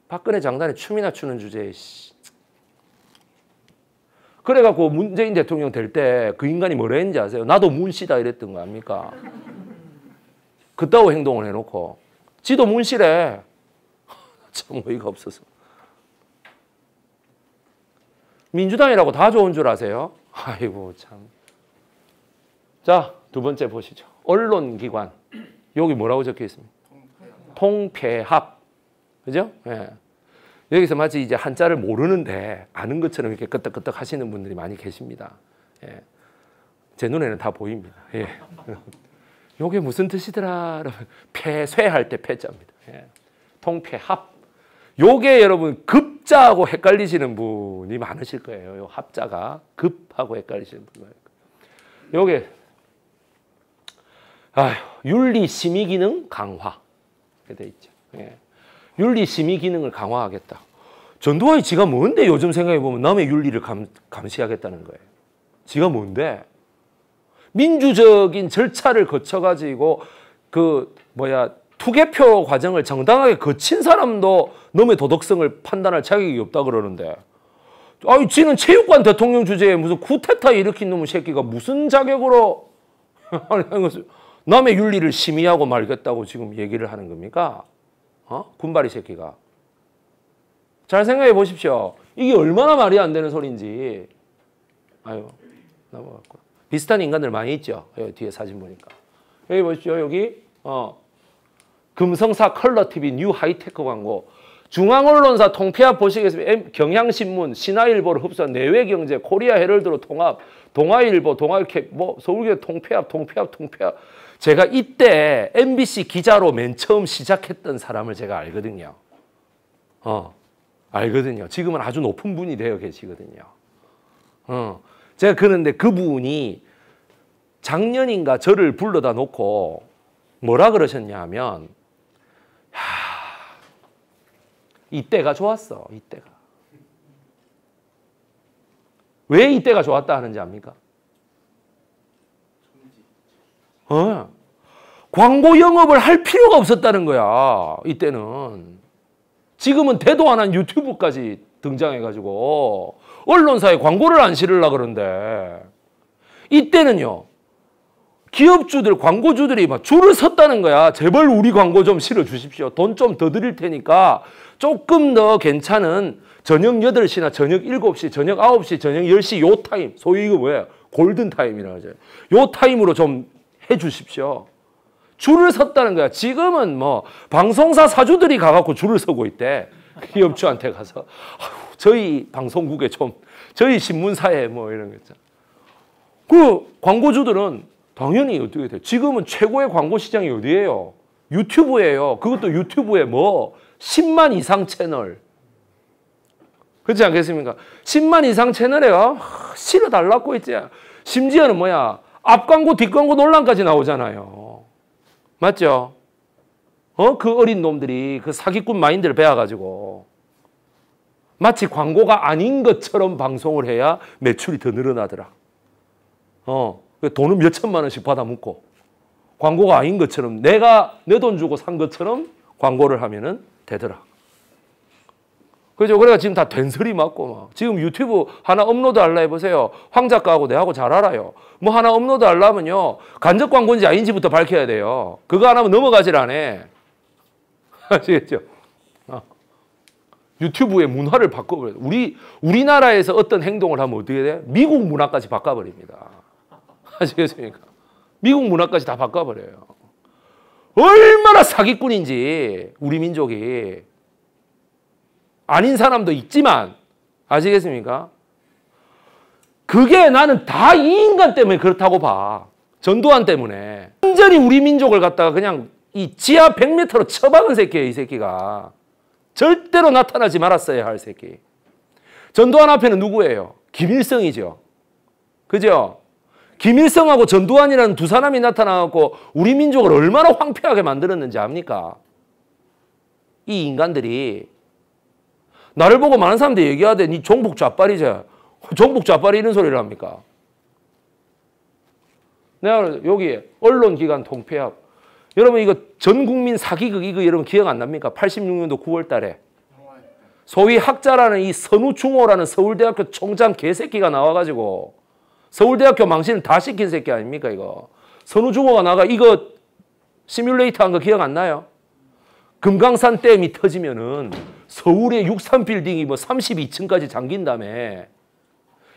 박근혜 장관이 춤이나 추는 주제에 씨. 그래갖고 문재인 대통령 될 때 그 인간이 뭐라 했는지 아세요? 나도 문씨다 이랬던 거 아닙니까? 그따위 행동을 해놓고 지도 문씨래. 참 어이가 없어서. 민주당이라고 다 좋은 줄 아세요? 아이고 참. 자, 두 번째 보시죠. 언론기관. 여기 뭐라고 적혀 있습니다? 통폐합. 그죠? 예. 여기서 마치 이제 한자를 모르는데 아는 것처럼 이렇게 끄떡끄떡 하시는 분들이 많이 계십니다. 예. 제 눈에는 다 보입니다. 예. 요게 무슨 뜻이더라? 폐쇄할 때 폐자입니다. 예. 통폐합. 요게 여러분 급자하고 헷갈리시는 분이 많으실 거예요. 요 합자가 급하고 헷갈리시는 분이 요게 아 윤리 심의 기능 강화. 이렇게 돼 있죠. 예. 윤리심의 기능을 강화하겠다. 전두환이 지가 뭔데 요즘 생각해보면 남의 윤리를 감, 감시하겠다는 거예요. 지가 뭔데? 민주적인 절차를 거쳐가지고 그 뭐야 투개표 과정을 정당하게 거친 사람도 놈의 도덕성을 판단할 자격이 없다 그러는데 아이 지는 체육관 대통령 주제에 무슨 쿠데타 일으킨 놈의 새끼가 무슨 자격으로 남의 윤리를 심의하고 말겠다고 지금 얘기를 하는 겁니까? 어? 군발이 새끼가. 잘 생각해 보십시오. 이게 얼마나 말이 안 되는 소리인지. 아유, 넘어갔고. 비슷한 인간들 많이 있죠. 여기 예, 뒤에 사진 보니까. 여기 보십시오. 여기, 어, 금성사 컬러 TV 뉴 하이테크 광고. 중앙언론사 통폐합 보시겠습니다. 경향신문, 신화일보를 흡수한 내외경제, 코리아 헤럴드로 통합, 동아일보, 동아일캡, 뭐 서울교 통폐합, 통폐합, 통폐합. 제가 이때 MBC 기자로 맨 처음 시작했던 사람을 제가 알거든요. 어, 알거든요. 지금은 아주 높은 분이 되어 계시거든요. 어, 제가 그런데 그분이 작년인가 저를 불러다 놓고 뭐라 그러셨냐 하면 하, 이때가 좋았어. 이때가. 왜 이때가 좋았다 하는지 압니까? 어? 광고 영업을 할 필요가 없었다는 거야. 이때는. 지금은 대도 안한 유튜브까지 등장해가지고 언론사에 광고를 안 실으려 고그는데 이때는요. 기업주들, 광고주들이 막 줄을 섰다는 거야. 제발 우리 광고 좀 실어 주십시오. 돈 좀 더 드릴 테니까 조금 더 괜찮은 저녁 8시나 저녁 7시, 저녁 9시, 저녁 10시 요 타임. 소위 이거 뭐예요? 골든 타임이라고 하죠. 요 타임으로 좀해 주십시오. 줄을 섰다는 거야. 지금은 뭐 방송사 사주들이 가갖고 줄을 서고 있대. 기업주한테 가서 저희 방송국에 좀 저희 신문사에 뭐 이런 거 있잖아. 그 광고주들은 당연히 어떻게 돼 지금은 최고의 광고 시장이 어디예요? 유튜브예요. 그것도 유튜브에 뭐 10만 이상 채널. 그렇지 않겠습니까? 10만 이상 채널에 실어 달라고 있지. 심지어는 뭐야? 앞광고 뒷광고 논란까지 나오잖아요. 맞죠? 어? 그 어린 놈들이 그 사기꾼 마인드를 배워가지고 마치 광고가 아닌 것처럼 방송을 해야 매출이 더 늘어나더라. 어, 그 돈은 몇 천만 원씩 받아먹고 광고가 아닌 것처럼 내가 내 돈 주고 산 것처럼 광고를 하면은 되더라. 그죠? 그래가 지금 다된설이 맞고 막. 지금 유튜브 하나 업로드 할라 해보세요. 황 작가하고 내하고 잘 알아요. 뭐 하나 업로드 하려면요. 간접 광고인지 아닌지부터 밝혀야 돼요. 그거 안 하면 넘어가질 않아. 아시겠죠? 어. 유튜브의 문화를 바꿔버려요. 우리, 우리나라에서 어떤 행동을 하면 어떻게 돼? 미국 문화까지 바꿔버립니다. 아시겠습니까? 미국 문화까지 다 바꿔버려요. 얼마나 사기꾼인지, 우리 민족이. 아닌 사람도 있지만 아시겠습니까? 그게 나는 다 이 인간 때문에 그렇다고 봐. 전두환 때문에. 완전히 우리 민족을 갖다가 그냥 이 지하 100m로 처박은 새끼예요, 이 새끼가. 절대로 나타나지 말았어야 할 새끼. 전두환 앞에는 누구예요? 김일성이죠. 그죠? 김일성하고 전두환이라는 두 사람이 나타나고 우리 민족을 얼마나 황폐하게 만들었는지 압니까? 이 인간들이 나를 보고 많은 사람들이 얘기하되 니 종북 좌빨이자. 종북 좌빨이 이런 소리를 합니까? 내가 여기 언론기관 통폐합. 여러분 이거 전국민 사기극 이거 여러분 기억 안 납니까? 86년도 9월 달에. 소위 학자라는 이 선우충호라는 서울대학교 총장 개새끼가 나와가지고 서울대학교 망신을 다 시킨 새끼 아닙니까 이거. 선우충호가 나가 이거 시뮬레이터 한 거 기억 안 나요? 금강산 댐이 터지면은 서울의 63빌딩이 뭐 32층까지 잠긴다며.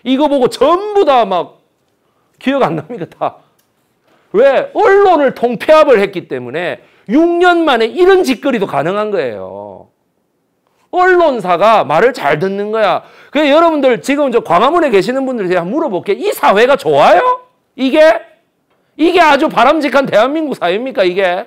이거 보고 전부 다 막 기억 안 납니까? 다. 왜? 언론을 통폐합을 했기 때문에 6년 만에 이런 짓거리도 가능한 거예요. 언론사가 말을 잘 듣는 거야. 그 여러분들 지금 저 광화문에 계시는 분들에 한 물어볼게. 이 사회가 좋아요? 이게 이게 아주 바람직한 대한민국 사회입니까? 이게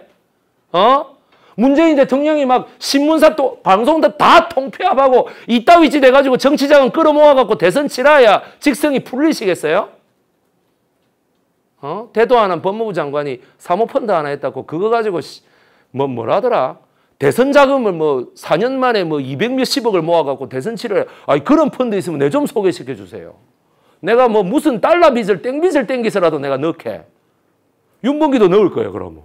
어? 문재인 대통령이 막 신문사 또 방송도 다 통폐합하고 이따위 지돼가지고 정치자금 끌어모아갖고 대선 치라야 직성이 풀리시겠어요? 어? 대도하는 법무부 장관이 사모펀드 하나 했다고 그거 가지고 뭐 뭐라더라? 대선 자금을 뭐 4년 만에 뭐200 몇십억을 모아갖고 대선 치를 아니 그런 펀드 있으면 내 좀 소개시켜 주세요. 내가 뭐 무슨 달러 빚을 땡빚을 땡기서라도 내가 넣게. 윤봉기도 넣을 거예요 그러면.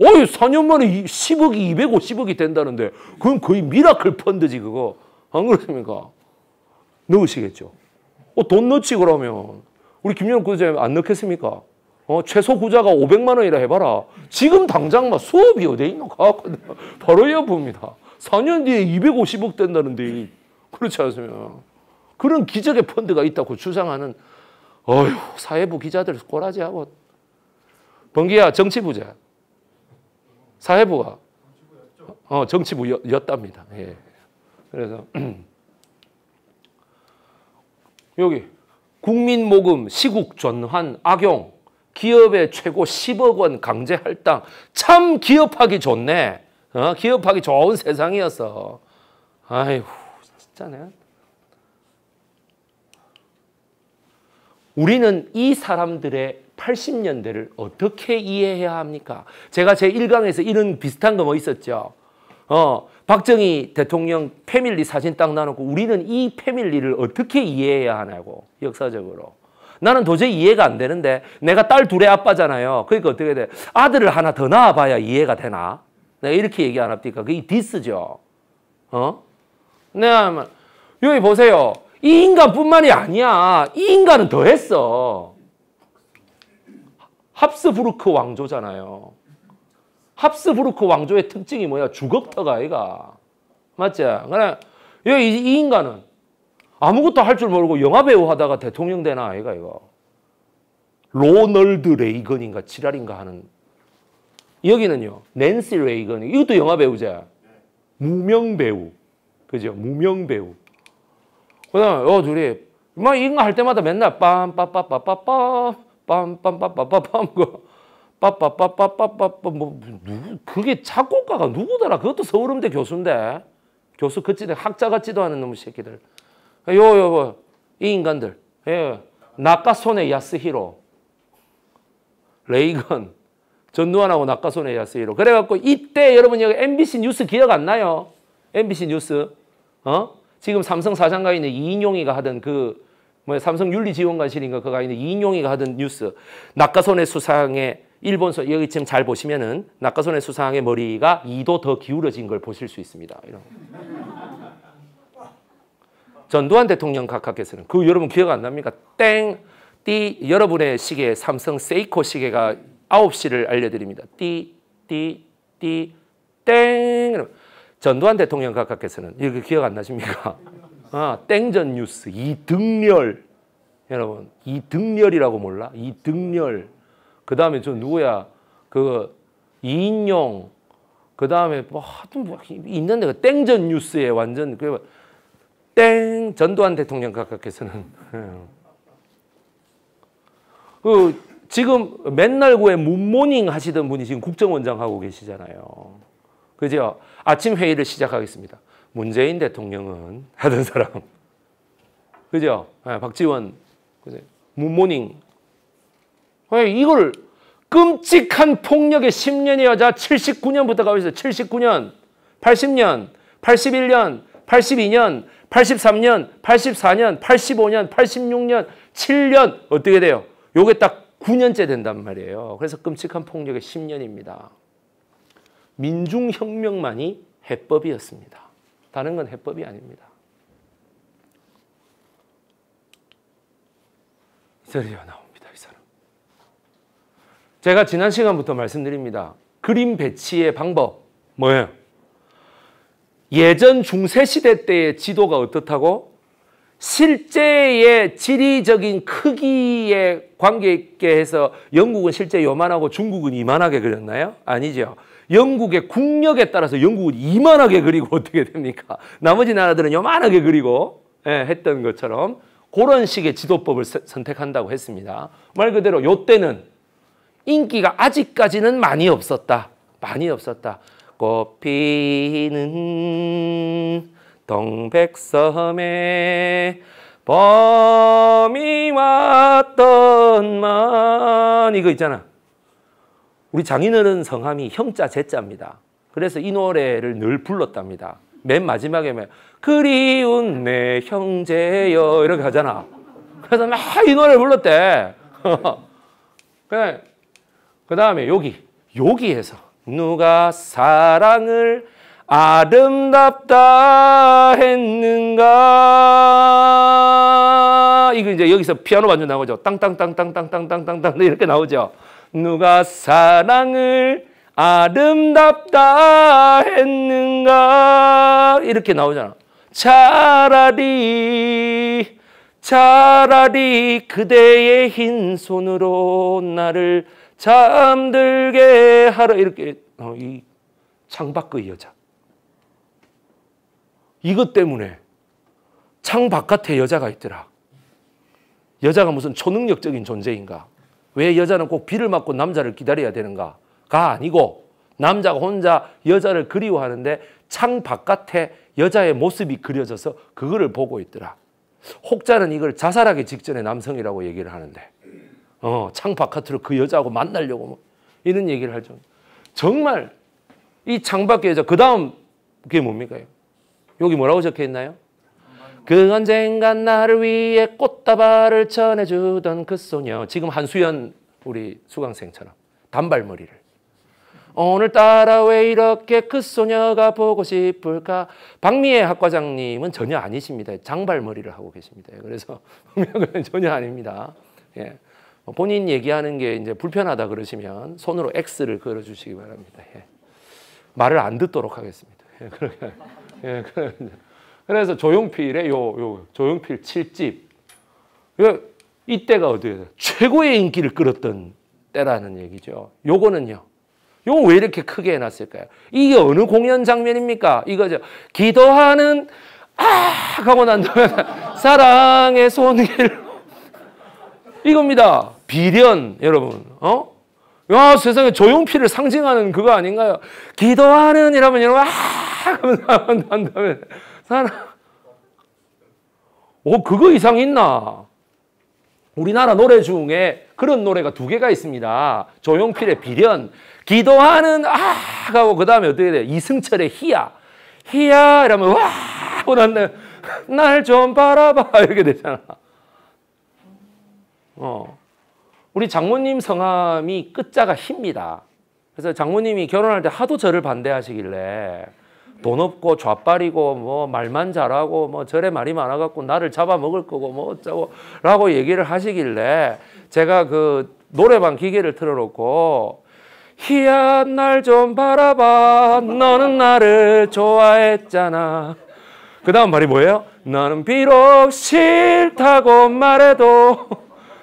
어이, 4년 만에 10억이 250억이 된다는데 그건 거의 미라클 펀드지 그거. 안 그렇습니까? 넣으시겠죠. 어, 돈 넣지 그러면. 우리 김영호 구자님 안 넣겠습니까? 어, 최소 후자가 500만 원이라 해봐라. 지금 당장 막 수업이 어디 있노? 바로 이어봅니다. 4년 뒤에 250억 된다는데 그렇지 않으면 그런 기적의 펀드가 있다고 주장하는 어휴 사회부 기자들 꼬라지하고 번기야 정치 부자 사회부가 어, 정치부였답니다. 예. 그래서 여기 국민 모금, 시국 전환, 악용, 기업의 최고 10억 원 강제 할당. 참 기업하기 좋네. 어? 기업하기 좋은 세상이었어. 아이고, 진짜네. 우리는 이 사람들의 80년대를 어떻게 이해해야 합니까? 제가 제 1강에서 이런 비슷한 거 뭐 있었죠. 어, 박정희 대통령 패밀리 사진 딱 나놓고 우리는 이 패밀리를 어떻게 이해해야 하냐고 역사적으로. 나는 도저히 이해가 안 되는데 내가 딸 둘의 아빠잖아요. 그러니까 어떻게 돼? 아들을 하나 더 낳아봐야 이해가 되나? 내가 이렇게 얘기 안 합니까? 그게 디스죠. 어? 내가 네, 여기 보세요. 이 인간뿐만이 아니야. 이 인간은 더 했어. 합스부르크 왕조잖아요. 합스부르크 왕조의 특징이 뭐야? 주걱터가 아이가. 맞지? 그래. 이, 이 인간은 아무것도 할 줄 모르고 영화배우 하다가 대통령 되나 아이가 이거. 로널드 레이건인가 지랄인가 하는 여기는요. 낸시 레이건. 이것도 영화배우자. 무명배우. 그죠? 무명배우. 그 다음에 어 둘이 막 이거 할 때마다 맨날 빰빰빰빰빰빰 빰빰빰빰빰빰 빠빠 빠 빠 빠빠빠 뭐 누구 그게 작곡가가 누구더라 그것도 서울음대 교수인데 교수 그치네 학자 같지도 않은 놈의 새끼들 요요 이 인간들 예 나카소네 야스히로 레이건 전두환하고 나카소네 야스히로 그래갖고 이때 여러분 여기 MBC 뉴스 기억 안 나요 MBC 뉴스 어 지금 삼성 사장가인의 이인용이가 하던 그뭐 삼성 윤리지원관실인가 그가 있는 이인용이가 하던 뉴스 낙하선의 수상에 일본서 여기 지금 잘 보시면은 낙하선의 수상의 머리가 2도 더 기울어진 걸 보실 수 있습니다. 이런. 전두환 대통령 각하께서는 그 여러분 기억 안 납니까? 땡띠 여러분의 시계 삼성 세이코 시계가 9시를 알려드립니다. 띠 띠 띠 땡 전두환 대통령 각하께서는 이거 기억 안 나십니까? 아, 땡전 뉴스 이등렬 여러분 이등렬이라고 몰라? 이등렬 그 다음에 저 누구야 그 이인용 그 다음에 뭐 하여튼 뭐 있는데 그 땡전 뉴스에 완전 그 땡 전두환 대통령 각각께서는 그 지금 맨날 구에 문모닝 하시던 분이 지금 국정원장 하고 계시잖아요. 그죠? 아침 회의를 시작하겠습니다. 문재인 대통령은 하던 사람. 그죠? 네, 박지원. 그죠? 문모닝. 네, 이걸 끔찍한 폭력의 10년의 여자 79년부터 가고 있어 79년, 80년, 81년, 82년, 83년, 84년, 85년, 86년, 7년 어떻게 돼요? 요게 딱 9년째 된단 말이에요. 그래서 끔찍한 폭력의 10년입니다. 민중혁명만이 해법이었습니다. 다른 건 해법이 아닙니다. 드디어 나옵니다. 이 사람. 제가 지난 시간부터 말씀드립니다. 그림 배치의 방법 뭐예요? 예전 중세시대 때의 지도가 어떻다고? 실제의 지리적인 크기에 관계 있게 해서 영국은 실제 요만하고 중국은 이만하게 그렸나요? 아니죠. 영국의 국력에 따라서 영국은 이만하게 그리고 어떻게 됩니까? 나머지 나라들은 요만하게 그리고 예, 했던 것처럼 그런 식의 지도법을 세, 선택한다고 했습니다. 말 그대로 요때는 인기가 아직까지는 많이 없었다. 많이 없었다. 꽃 피는 동백섬에 범이 왔던 만 이거 있잖아. 우리 장인어른 성함이 형자 제자입니다. 그래서 이 노래를 늘 불렀답니다. 맨 마지막에 맨, 그리운 내 형제여 이렇게 하잖아. 그래서 막 이 노래를 불렀대. 그 다음에 여기 여기에서 누가 사랑을 아름답다 했는가 이거 이제 여기서 피아노 반주 나오죠. 땅 땅땅땅땅땅땅땅땅 이렇게 나오죠. 누가 사랑을 아름답다 했는가 이렇게 나오잖아. 차라리 차라리 그대의 흰 손으로 나를 잠들게 하라 이렇게 어, 이 창밖의 여자 이것 때문에 창 바깥에 여자가 있더라. 여자가 무슨 초능력적인 존재인가? 왜 여자는 꼭 비를 맞고 남자를 기다려야 되는가가 아니고 남자가 혼자 여자를 그리워하는데 창 바깥에 여자의 모습이 그려져서 그거를 보고 있더라. 혹자는 이걸 자살하기 직전의 남성이라고 얘기를 하는데 어, 창 바깥으로 그 여자하고 만나려고 뭐 이런 얘기를 할 정도. 정말 이 창밖의 여자 그 다음 그게 뭡니까? 여기 뭐라고 적혀 있나요? 그 언젠간 나를 위해 꽃다발을 전해주던 그 소녀. 지금 한수연 우리 수강생처럼 단발머리를. 오늘따라 왜 이렇게 그 소녀가 보고 싶을까? 박미애 학과장님은 전혀 아니십니다. 장발머리를 하고 계십니다. 그래서 명은 전혀 아닙니다. 예. 뭐 본인 얘기하는 게 이제 불편하다 그러시면 손으로 X를 걸어주시기 바랍니다. 예. 말을 안 듣도록 하겠습니다. 예, 그러면, 예, 그러면. 그래서 조용필의 요, 요, 조용필 7집. 그 이때가 어디예요? 최고의 인기를 끌었던 때라는 얘기죠. 요거는요. 요거 왜 이렇게 크게 해놨을까요? 이게 어느 공연 장면입니까? 이거죠. 기도하는, 아! 하고 난 다음에, 사랑의 손길. 이겁니다. 비련, 여러분. 어? 야, 세상에 조용필을 상징하는 그거 아닌가요? 기도하는 이라면 여러분, 아! 하고 난 다음에, 사 어, 그거 이상 있나? 우리나라 노래 중에 그런 노래가 두 개가 있습니다. 조용필의 비련, 기도하는 아 하고 그 다음에 어떻게 돼? 이승철의 희야, 희야 이러면 와 하고 날좀 바라봐 이렇게 되잖아. 어, 우리 장모님 성함이 끝자가 희입니다. 그래서 장모님이 결혼할 때 하도 저를 반대하시길래 돈 없고 좌빨이고 뭐 말만 잘하고 뭐 저래 말이 많아갖고 나를 잡아먹을 거고 뭐 어쩌고 라고 얘기를 하시길래 제가 그 노래방 기계를 틀어놓고 희한 날 좀 바라봐 너는 나를 좋아했잖아 그 다음 말이 뭐예요? 나는 비록 싫다고 말해도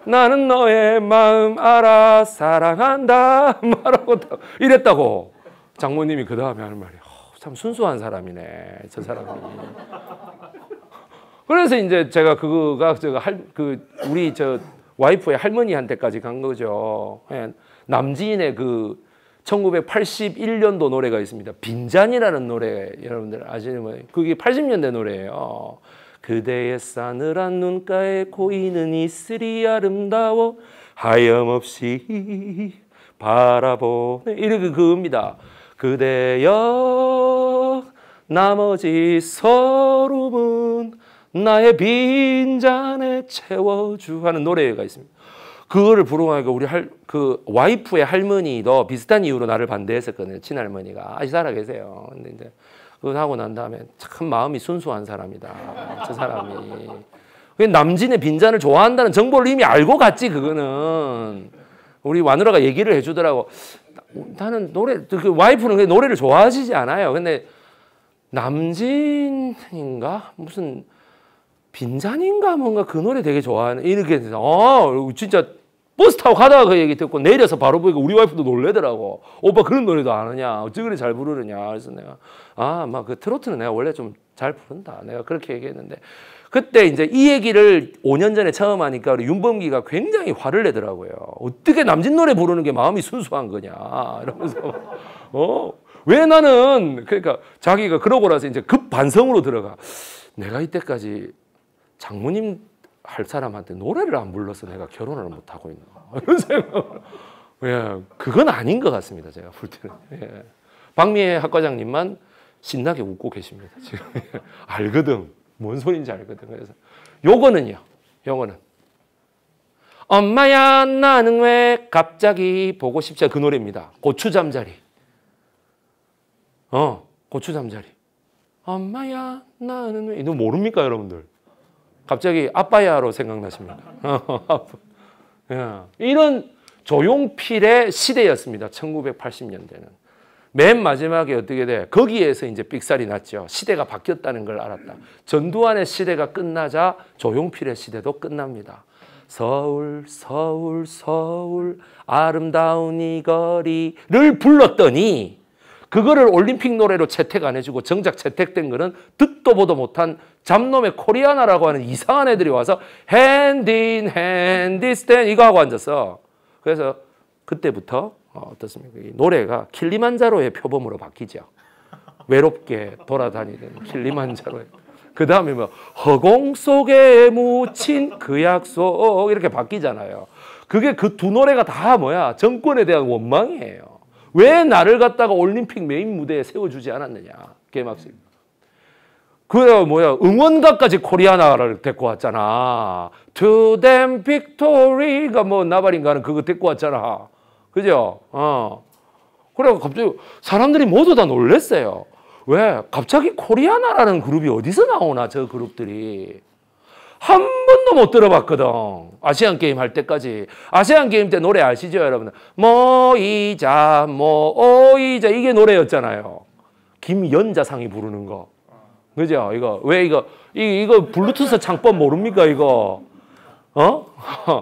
나는 너의 마음 알아 사랑한다 말하고 이랬다고 장모님이 그 다음에 하는 말이야 참 순수한 사람이네 저 사람이. 그래서 이제 제가 그거가 제가 할 그 우리 저 와이프의 할머니한테까지 간 거죠. 예, 남지의그 1981년도 노래가 있습니다. 빈잔이라는 노래 여러분들 아시는 거예요. 그게 80년대 노래예요. 그대의 싸늘한 눈가에 고이는 이슬이 아름다워 하염없이 바라보네 이렇게 그겁니다. 그대여 나머지 서름은 나의 빈잔에 채워주 하는 노래가 있습니다. 그거를 부르니 우리 할, 그 와이프의 할머니도 비슷한 이유로 나를 반대했었거든요. 친할머니가. 아직 살아 계세요. 근데 이제 그거 하고 난 다음에 참 마음이 순수한 사람이다. 저 사람이. 남진의 빈잔을 좋아한다는 정보를 이미 알고 갔지, 그거는. 우리 마누라가 얘기를 해주더라고. 나는 노래 그 와이프는 노래를 좋아하시지 않아요. 근데 남진인가 무슨 빈잔인가 뭔가 그 노래 되게 좋아하는 이렇게 해 어, 진짜 버스 타고 가다가 그 얘기 듣고 내려서 바로 보니까 우리 와이프도 놀래더라고. 오빠 그런 노래도 아느냐? 어찌 그리 잘 부르느냐? 그래서 내가 아막 그 트로트는 내가 원래 좀 잘 부른다. 내가 그렇게 얘기했는데 그때 이제 이 얘기를 5년 전에 처음 하니까 우리 윤범기가 굉장히 화를 내더라고요. 어떻게 남진 노래 부르는 게 마음이 순수한 거냐 이러면서 어? 왜 나는 그러니까 자기가 그러고 나서 이제 급 반성으로 들어가 내가 이때까지 장모님 할 사람한테 노래를 안 불러서 내가 결혼을 못 하고 있나 이 예, 그건 아닌 것 같습니다. 제가 볼 때는. 예. 박미애 학과장님만 신나게 웃고 계십니다. 지금 알거든. 뭔 소린지 알거든. 그래서 요거는요. 요거는 엄마야 나는 왜 갑자기 보고 싶지 그 노래입니다. 고추 잠자리. 어, 고추 잠자리. 엄마야 나는 왜 이거 모릅니까 여러분들? 갑자기 아빠야로 생각나십니까? 예. 이런 조용필의 시대였습니다. 1980년대는. 맨 마지막에 어떻게 돼? 거기에서 이제 삑살이 났죠. 시대가 바뀌었다는 걸 알았다. 전두환의 시대가 끝나자 조용필의 시대도 끝납니다. 서울 서울 서울 아름다운 이 거리를 불렀더니 그거를 올림픽 노래로 채택 안 해주고 정작 채택된 거는 듣도 보도 못한 잡놈의 코리아나라고 하는 이상한 애들이 와서 핸딘 핸디스탠 이거 하고 앉았어. 그래서 그때부터 어, 떻습니까 노래가 킬리만자로의 표범으로 바뀌죠. 외롭게 돌아다니는 킬리만자로의. 그 다음에 뭐 허공 속에 묻힌 그 약속 이렇게 바뀌잖아요. 그게 그 두 노래가 다 뭐야? 정권에 대한 원망이에요. 왜 나를 갖다가 올림픽 메인 무대에 세워주지 않았느냐? 개막식. 그 뭐야 응원가까지 코리아나를 데리고 왔잖아. To them victory가 뭐 나발인가는 그거 데리고 왔잖아. 그죠? 어. 그래고 갑자기 사람들이 모두 다 놀랬어요. 왜? 갑자기 코리아나라는 그룹이 어디서 나오나, 저 그룹들이. 한 번도 못 들어봤거든. 아시안 게임 할 때까지. 아시안 게임 때 노래 아시죠, 여러분? 모이자, 뭐 모이자. 뭐 어 이게 노래였잖아요. 김연자상이 부르는 거. 그죠? 이거. 왜 이거, 이, 이거 블루투스 창법 모릅니까, 이거? 어?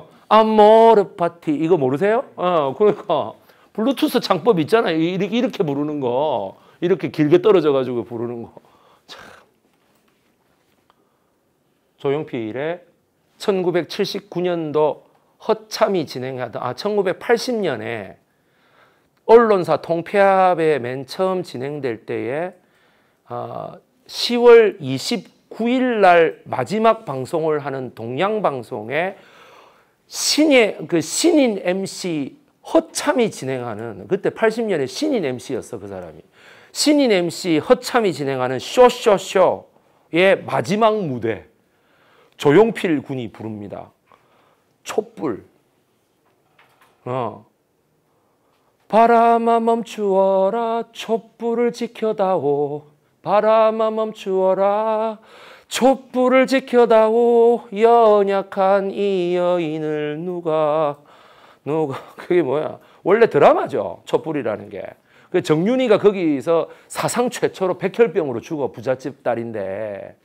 아모르 파티 이거 모르세요? 어 그러니까 블루투스 창법 있잖아요. 이렇게 이렇게 부르는 거 이렇게 길게 떨어져 가지고 부르는 거. 조용필의 1979년도 허참히 진행하던 아 1980년에 언론사 통폐합에 맨 처음 진행될 때에 어, 10월 29일 날 마지막 방송을 하는 동양방송에 신의 그 신인 MC 허참이 진행하는 그때 80년에 신인 MC였어 그 사람이 신인 MC 허참이 진행하는 쇼쇼쇼의 마지막 무대 조용필 군이 부릅니다 촛불 어. 바람아 멈추어라 촛불을 지켜다오 바람아 멈추어라 촛불을 지켜다오 연약한 이 여인을 누가 누가 그게 뭐야 원래 드라마죠 촛불이라는 게 그 정윤이가 거기서 사상 최초로 백혈병으로 죽어 부잣집 딸인데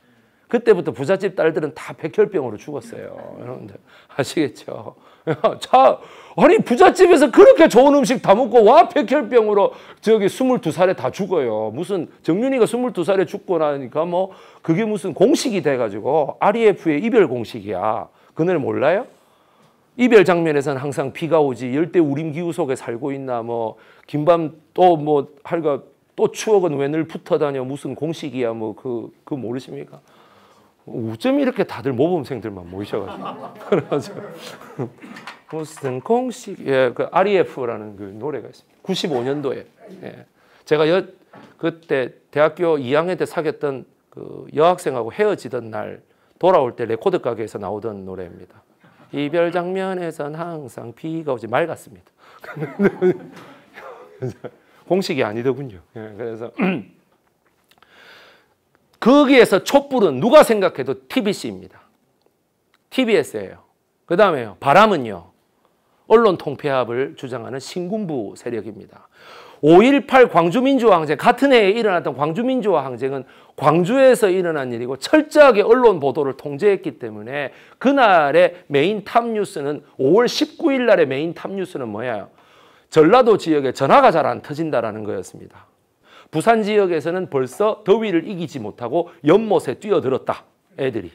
그때부터 부잣집 딸들은 다 백혈병으로 죽었어요. 여러분들 아시겠죠? 자, 아니 부잣집에서 그렇게 좋은 음식 다 먹고 와 백혈병으로 저기 22살에 다 죽어요. 무슨 정윤이가 22살에 죽고 나니까 뭐 그게 무슨 공식이 돼가지고 r e f 의 이별 공식이야. 그날 몰라요? 이별 장면에서는 항상 비가 오지 열대 우림 기후 속에 살고 있나 뭐 김밤 또뭐 할까 또 추억은 왜 늘 붙어다녀 무슨 공식이야 뭐 그그 그 모르십니까? 어쩜 이렇게 다들 모범생들만 모이셔가지고. 무슨 공식, 예, 그 REF라는 그 노래가 있습니다. 95년도에. 예. 제가 여, 그때 대학교 2학년 때 사귀었던 그 여학생하고 헤어지던 날 돌아올 때 레코드 가게에서 나오던 노래입니다. 이별 장면에선 항상 비가 오지 맑았습니다. 공식이 아니더군요. 예, 그래서 거기에서 촛불은 누가 생각해도 TBC입니다. TBS예요. 그다음에 바람은요. 언론 통폐합을 주장하는 신군부 세력입니다. 5.18 광주민주화 항쟁 같은 해에 일어났던 광주민주화 항쟁은 광주에서 일어난 일이고 철저하게 언론 보도를 통제했기 때문에 그날의 메인 탑뉴스는 5월 19일 날의 메인 탑뉴스는 뭐예요? 전라도 지역에 전화가 잘 안 터진다라는 거였습니다. 부산 지역에서는 벌써 더위를 이기지 못하고 연못에 뛰어들었다. 애들이.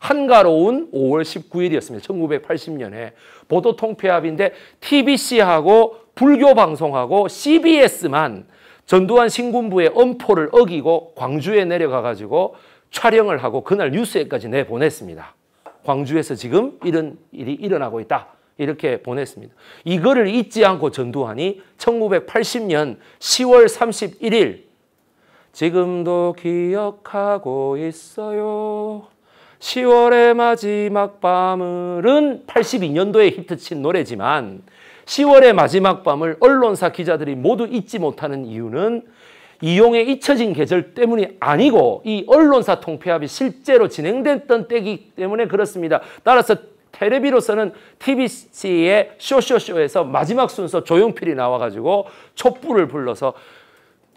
한가로운 5월 19일이었습니다. 1980년에 보도 통폐합인데 TBC하고 불교 방송하고 CBS만 전두환 신군부의 엄포를 어기고 광주에 내려가 가지고 촬영을 하고 그날 뉴스에까지 내보냈습니다. 광주에서 지금 이런 일이 일어나고 있다. 이렇게 보냈습니다. 이거를 잊지 않고 전두환이 1980년 10월 31일 지금도 기억하고 있어요. 10월의 마지막 밤은 82년도에 히트친 노래지만 10월의 마지막 밤을 언론사 기자들이 모두 잊지 못하는 이유는 이용의 잊혀진 계절 때문이 아니고 이 언론사 통폐합이 실제로 진행됐던 때기 때문에 그렇습니다. 따라서 테레비로서는 TBC의 쇼쇼쇼에서 마지막 순서 조용필이 나와가지고 촛불을 불러서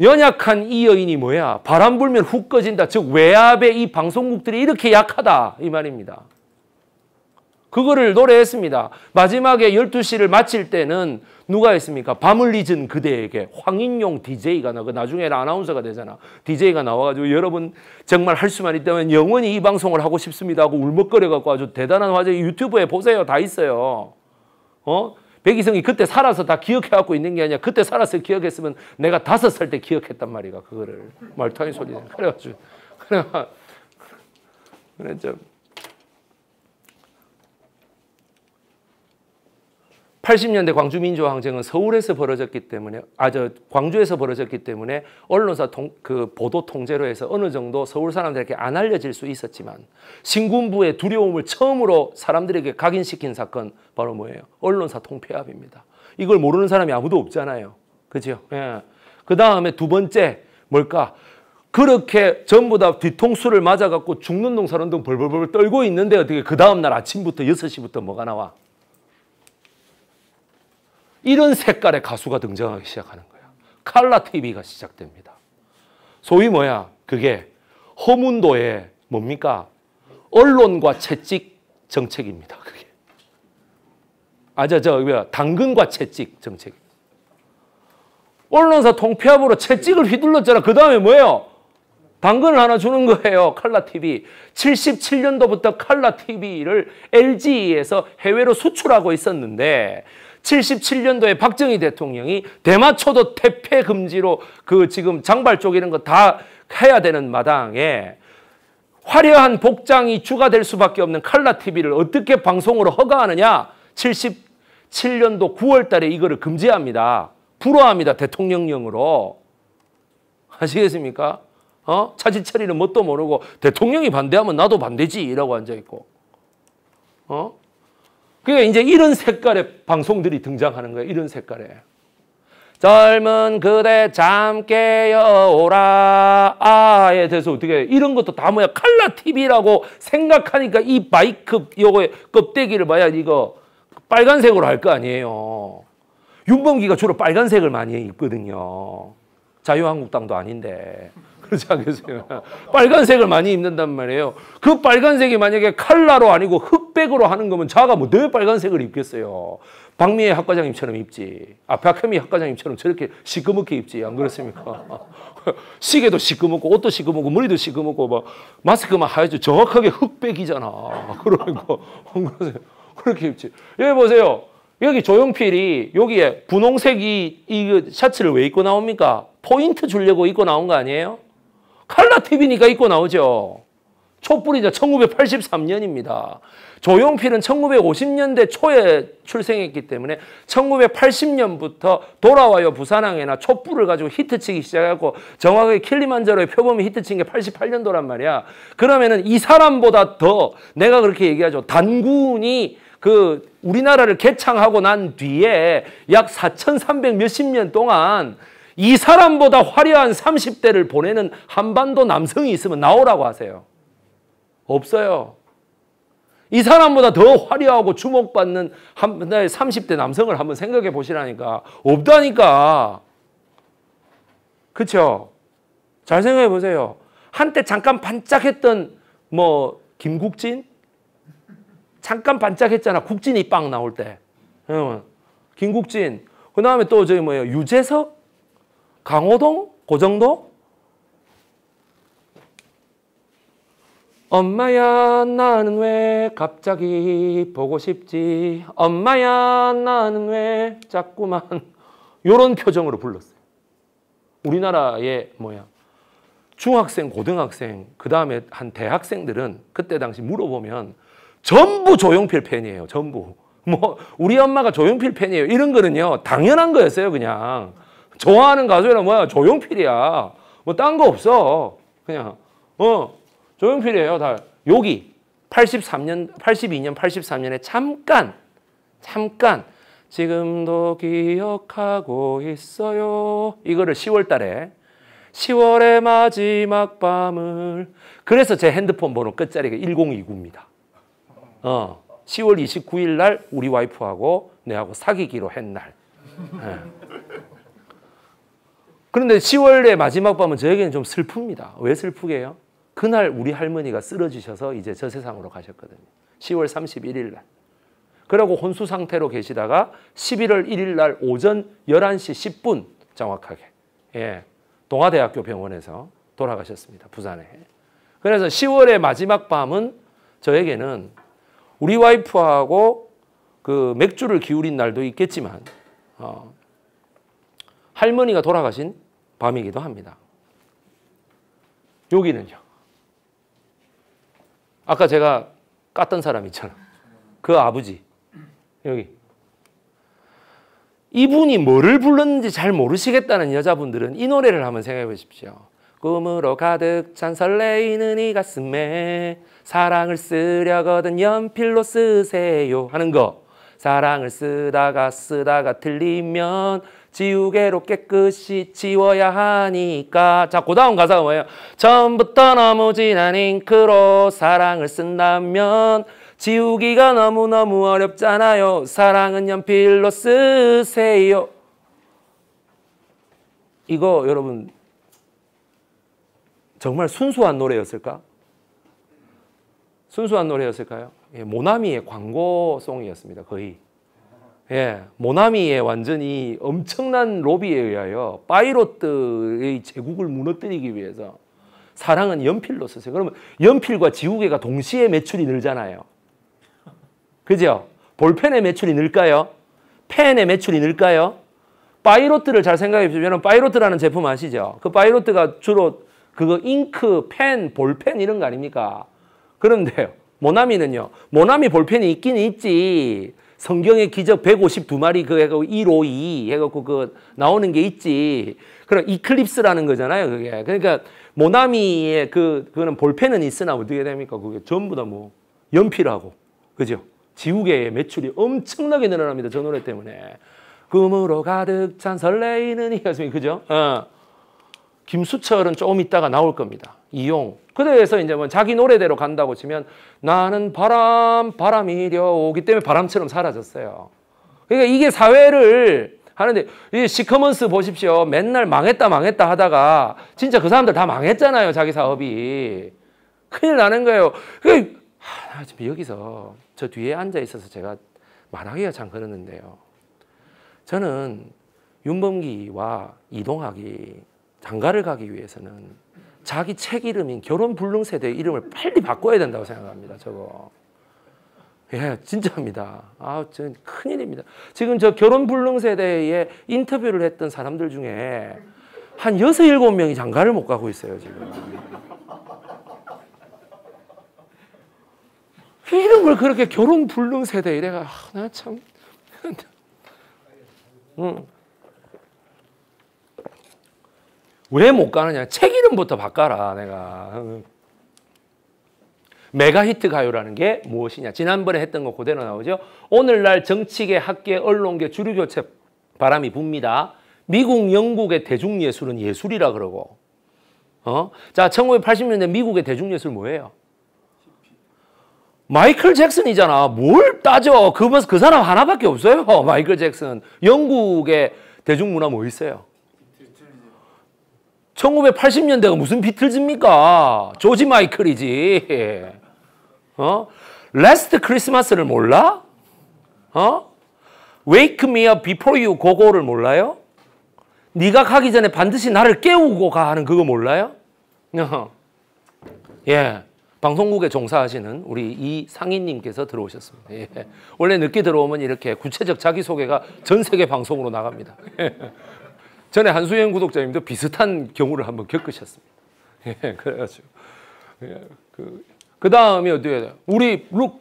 연약한 이 여인이 뭐야? 바람 불면 훅 꺼진다. 즉 외압의 이 방송국들이 이렇게 약하다 이 말입니다. 그거를 노래했습니다. 마지막에 12시를 마칠 때는 누가 있습니까? 밤을 잊은 그대에게 황인용 DJ가 나고 그 나중에 아나운서가 되잖아. DJ가 나와가지고 여러분 정말 할 수만 있다면 영원히 이 방송을 하고 싶습니다 하고 울먹거려갖고 아주 대단한 화제 유튜브에 보세요. 다 있어요. 어? 백이성이 그때 살아서 다 기억해갖고 있는 게 아니라 그때 살아서 기억했으면 내가 다섯 살 때 기억했단 말이가 그거를 말타는 소리 그래가지고 그래 그랬죠. 80년대 광주 민주화 항쟁은 서울에서 벌어졌기 때문에 아 저 광주에서 벌어졌기 때문에 언론사 통, 그 보도 통제로 해서 어느 정도 서울 사람들에게 안 알려질 수 있었지만 신군부의 두려움을 처음으로 사람들에게 각인시킨 사건 바로 뭐예요? 언론사 통폐합입니다. 이걸 모르는 사람이 아무도 없잖아요. 그죠? 예. 그 다음에 두 번째 뭘까? 그렇게 전부 다 뒤통수를 맞아갖고 죽는 농사론도 벌벌벌 떨고 있는데 어떻게 그 다음날 아침부터 6시부터 뭐가 나와? 이런 색깔의 가수가 등장하기 시작하는 거야. 칼라 TV가 시작됩니다. 소위 뭐야? 그게 허문도의 뭡니까? 언론과 채찍 정책입니다. 그게. 아, 저, 저, 뭐야? 당근과 채찍 정책. 언론사 통폐합으로 채찍을 휘둘렀잖아. 그 다음에 뭐예요? 당근을 하나 주는 거예요. 칼라 TV. 77년도부터 칼라 TV를 LG에서 해외로 수출하고 있었는데 77년도에 박정희 대통령이 대마초도 퇴폐 금지로 그 지금 장발 쪽이는거 다 해야 되는 마당에 화려한 복장이 추가될 수밖에 없는 칼라 TV를 어떻게 방송으로 허가하느냐? 77년도 9월 달에 이거를 금지합니다. 불허합니다. 대통령령으로. 아시겠습니까? 어? 차지처리는 뭣도 모르고 대통령이 반대하면 나도 반대지 라고 앉아있고. 어? 그러니까 이제 이런 색깔의 방송들이 등장하는 거예요. 이런 색깔의. 젊은 그대 잠 깨어오라 아에 대해서 예, 어떻게 이런 것도 다 뭐야 칼라 TV라고 생각하니까 이 바이크 요거의 껍데기를 봐야 이거 빨간색으로 할 거 아니에요. 윤범기가 주로 빨간색을 많이 입거든요. 자유한국당도 아닌데. 그렇지 않겠어요? 빨간색을 많이 입는단 말이에요. 그 빨간색이 만약에 칼라로 아니고 흑백으로 하는 거면 자가 뭐늘 빨간색을 입겠어요. 박미애 학과장님처럼 입지. 아, 박현미 학과장님처럼 저렇게 시끄멓게 입지. 안 그렇습니까? 시계도 시끄멓고 옷도 시끄멓고 머리도 시끄멓고막 마스크만 하여튼 정확하게 흑백이잖아. 그러니까. 안 그러세요? 그렇게 입지. 여기 보세요. 여기 조용필이 여기에 분홍색이 이 셔츠를 그 왜 입고 나옵니까? 포인트 주려고 입고 나온 거 아니에요? 칼라 TV니까 입고 나오죠. 촛불이죠. 1983년입니다. 조용필은 1950년대 초에 출생했기 때문에 1980년부터 돌아와요 부산항에나 촛불을 가지고 히트치기 시작하고 정확하게 킬리만자로의 표범이 히트친 게 88년도란 말이야. 그러면은 이 사람보다 더 내가 그렇게 얘기하죠. 단군이 그 우리나라를 개창하고 난 뒤에 약 4,300 몇십 년 동안 이 사람보다 화려한 30대를 보내는 한반도 남성이 있으면 나오라고 하세요. 없어요. 이 사람보다 더 화려하고 주목받는 한 30대 남성을 한번 생각해 보시라니까. 없다니까. 그렇죠? 잘 생각해 보세요. 한때 잠깐 반짝했던 뭐 김국진? 잠깐 반짝했잖아. 국진이 빵 나올 때. 김국진. 그 다음에 또 저기 뭐예요? 유재석? 강호동, 고정도, 엄마야 나는 왜 갑자기 보고 싶지 엄마야 나는 왜 자꾸만 요런 표정으로 불렀어요 우리나라의 뭐야 중학생 고등학생 그 다음에 한 대학생들은 그때 당시 물어보면 전부 조용필 팬이에요 전부 뭐 우리 엄마가 조용필 팬이에요 이런 거는요 당연한 거였어요 그냥 좋아하는 가수는 뭐야? 조용필이야. 뭐 딴 거 없어. 그냥 어 조용필이에요. 다 여기 83년, 82년, 83년에 잠깐 잠깐 지금도 기억하고 있어요. 이거를 10월 달에 10월의 마지막 밤을 그래서 제 핸드폰 번호 끝자리가 1029입니다. 어, 10월 29일 날 우리 와이프하고 내하고 사귀기로 했 날. 네. 그런데 10월의 마지막 밤은 저에게는 좀 슬픕니다. 왜 슬프게요? 그날 우리 할머니가 쓰러지셔서 이제 저 세상으로 가셨거든요. 10월 31일 날. 그러고 혼수 상태로 계시다가 11월 1일 날 오전 11시 10분 정확하게 예, 동아대학교 병원에서 돌아가셨습니다. 부산에. 그래서 10월의 마지막 밤은 저에게는 우리 와이프하고 그 맥주를 기울인 날도 있겠지만 어, 할머니가 돌아가신 밤이기도 합니다. 여기는요. 아까 제가 깠던 사람 있잖아. 그 아버지. 여기. 이분이 뭐를 불렀는지 잘 모르시겠다는 여자분들은 이 노래를 한번 생각해 보십시오. 꿈으로 가득 찬 설레이는 이 가슴에 사랑을 쓰려거든 연필로 쓰세요 하는 거. 사랑을 쓰다가 쓰다가 틀리면 지우개로 깨끗이 지워야 하니까 자, 그 다음 가사가 뭐예요? 처음부터 너무 진한 잉크로 사랑을 쓴다면 지우기가 너무너무 어렵잖아요. 사랑은 연필로 쓰세요. 이거 여러분 정말 순수한 노래였을까? 순수한 노래였을까요? 예, 모나미의 광고송이었습니다. 거의. 예, 모나미의 완전히 엄청난 로비에 의하여 파이로트의 제국을 무너뜨리기 위해서 사랑은 연필로 쓰세요 그러면 연필과 지우개가 동시에 매출이 늘잖아요. 그죠? 볼펜의 매출이 늘까요? 펜의 매출이 늘까요? 파이로트를 잘 생각해 보시면 파이로트라는 제품 아시죠? 그 파이로트가 주로 그거 잉크, 펜, 볼펜 이런 거 아닙니까? 그런데요. 모나미는요. 모나미 볼펜이 있긴 있지. 성경의 기적 152마리 그거 152 해갖고 그 나오는 게 있지. 그럼 이클립스라는 거잖아요, 그게. 그러니까 모나미의 그, 그거는 볼펜은 있으나 어떻게 됩니까? 그게 전부 다 뭐 연필하고. 그죠? 지우개의 매출이 엄청나게 늘어납니다. 저 노래 때문에. 꿈으로 가득 찬 설레이는 이 가슴이, 그죠? 어. 김수철은 조금 있다가 나올 겁니다. 이용, 그래서 이제 뭐 자기 노래대로 간다고 치면 나는 바람, 바람이 려오기 때문에 바람처럼 사라졌어요. 그러니까 이게 사회를 하는데 이 시커먼스 보십시오. 맨날 망했다 망했다 하다가 진짜 그 사람들 다 망했잖아요. 자기 사업이. 큰일 나는 거예요. 그 아, 지금 여기서 저 뒤에 앉아 있어서 제가 말하기가 참 그러는데요. 저는 윤범기와 이동하기 장가를 가기 위해서는 자기 책 이름인 결혼 불능 세대의 이름을 빨리 바꿔야 된다고 생각합니다. 저거. 예, 진짜입니다. 아, 전 큰일입니다. 지금 저 결혼 불능 세대에 인터뷰를 했던 사람들 중에 한 6, 7명이 장가를 못 가고 있어요, 지금. 이런 걸 그렇게 결혼 불능 세대 이래가 아, 나 참. 응. 왜못 가느냐? 책 이름부터 바꿔라, 내가. 메가히트 가요라는 게 무엇이냐? 지난번에 했던 거 그대로 나오죠. 오늘날 정치계, 학계, 언론계 주류 교체 바람이 붑니다. 미국, 영국의 대중예술은 예술이라 그러고. 어? 자, 1980년대 미국의 대중예술 뭐예요? 마이클 잭슨이잖아. 뭘 따져. 그, 뭐, 그 사람 하나밖에 없어요. 마이클 잭슨. 영국의 대중문화 뭐 있어요? 1980년대가 무슨 비틀즈입니까? 조지 마이클이지. 어? 레스트 크리스마스를 몰라? 어? Wake me up 고고를 몰라요? 네가 가기 전에 반드시 나를 깨우고 가 하는 그거 몰라요? 어. 예. 방송국에 종사하시는 우리 이 상인님께서 들어오셨습니다. 예. 원래 늦게 들어오면 이렇게 구체적 자기소개가 전 세계 방송으로 나갑니다. 전에 한수연 구독자님도 비슷한 경우를 한번 겪으셨습니다. 예, 그래가지고. 예, 그, 그 다음에 어디에, 우리 룩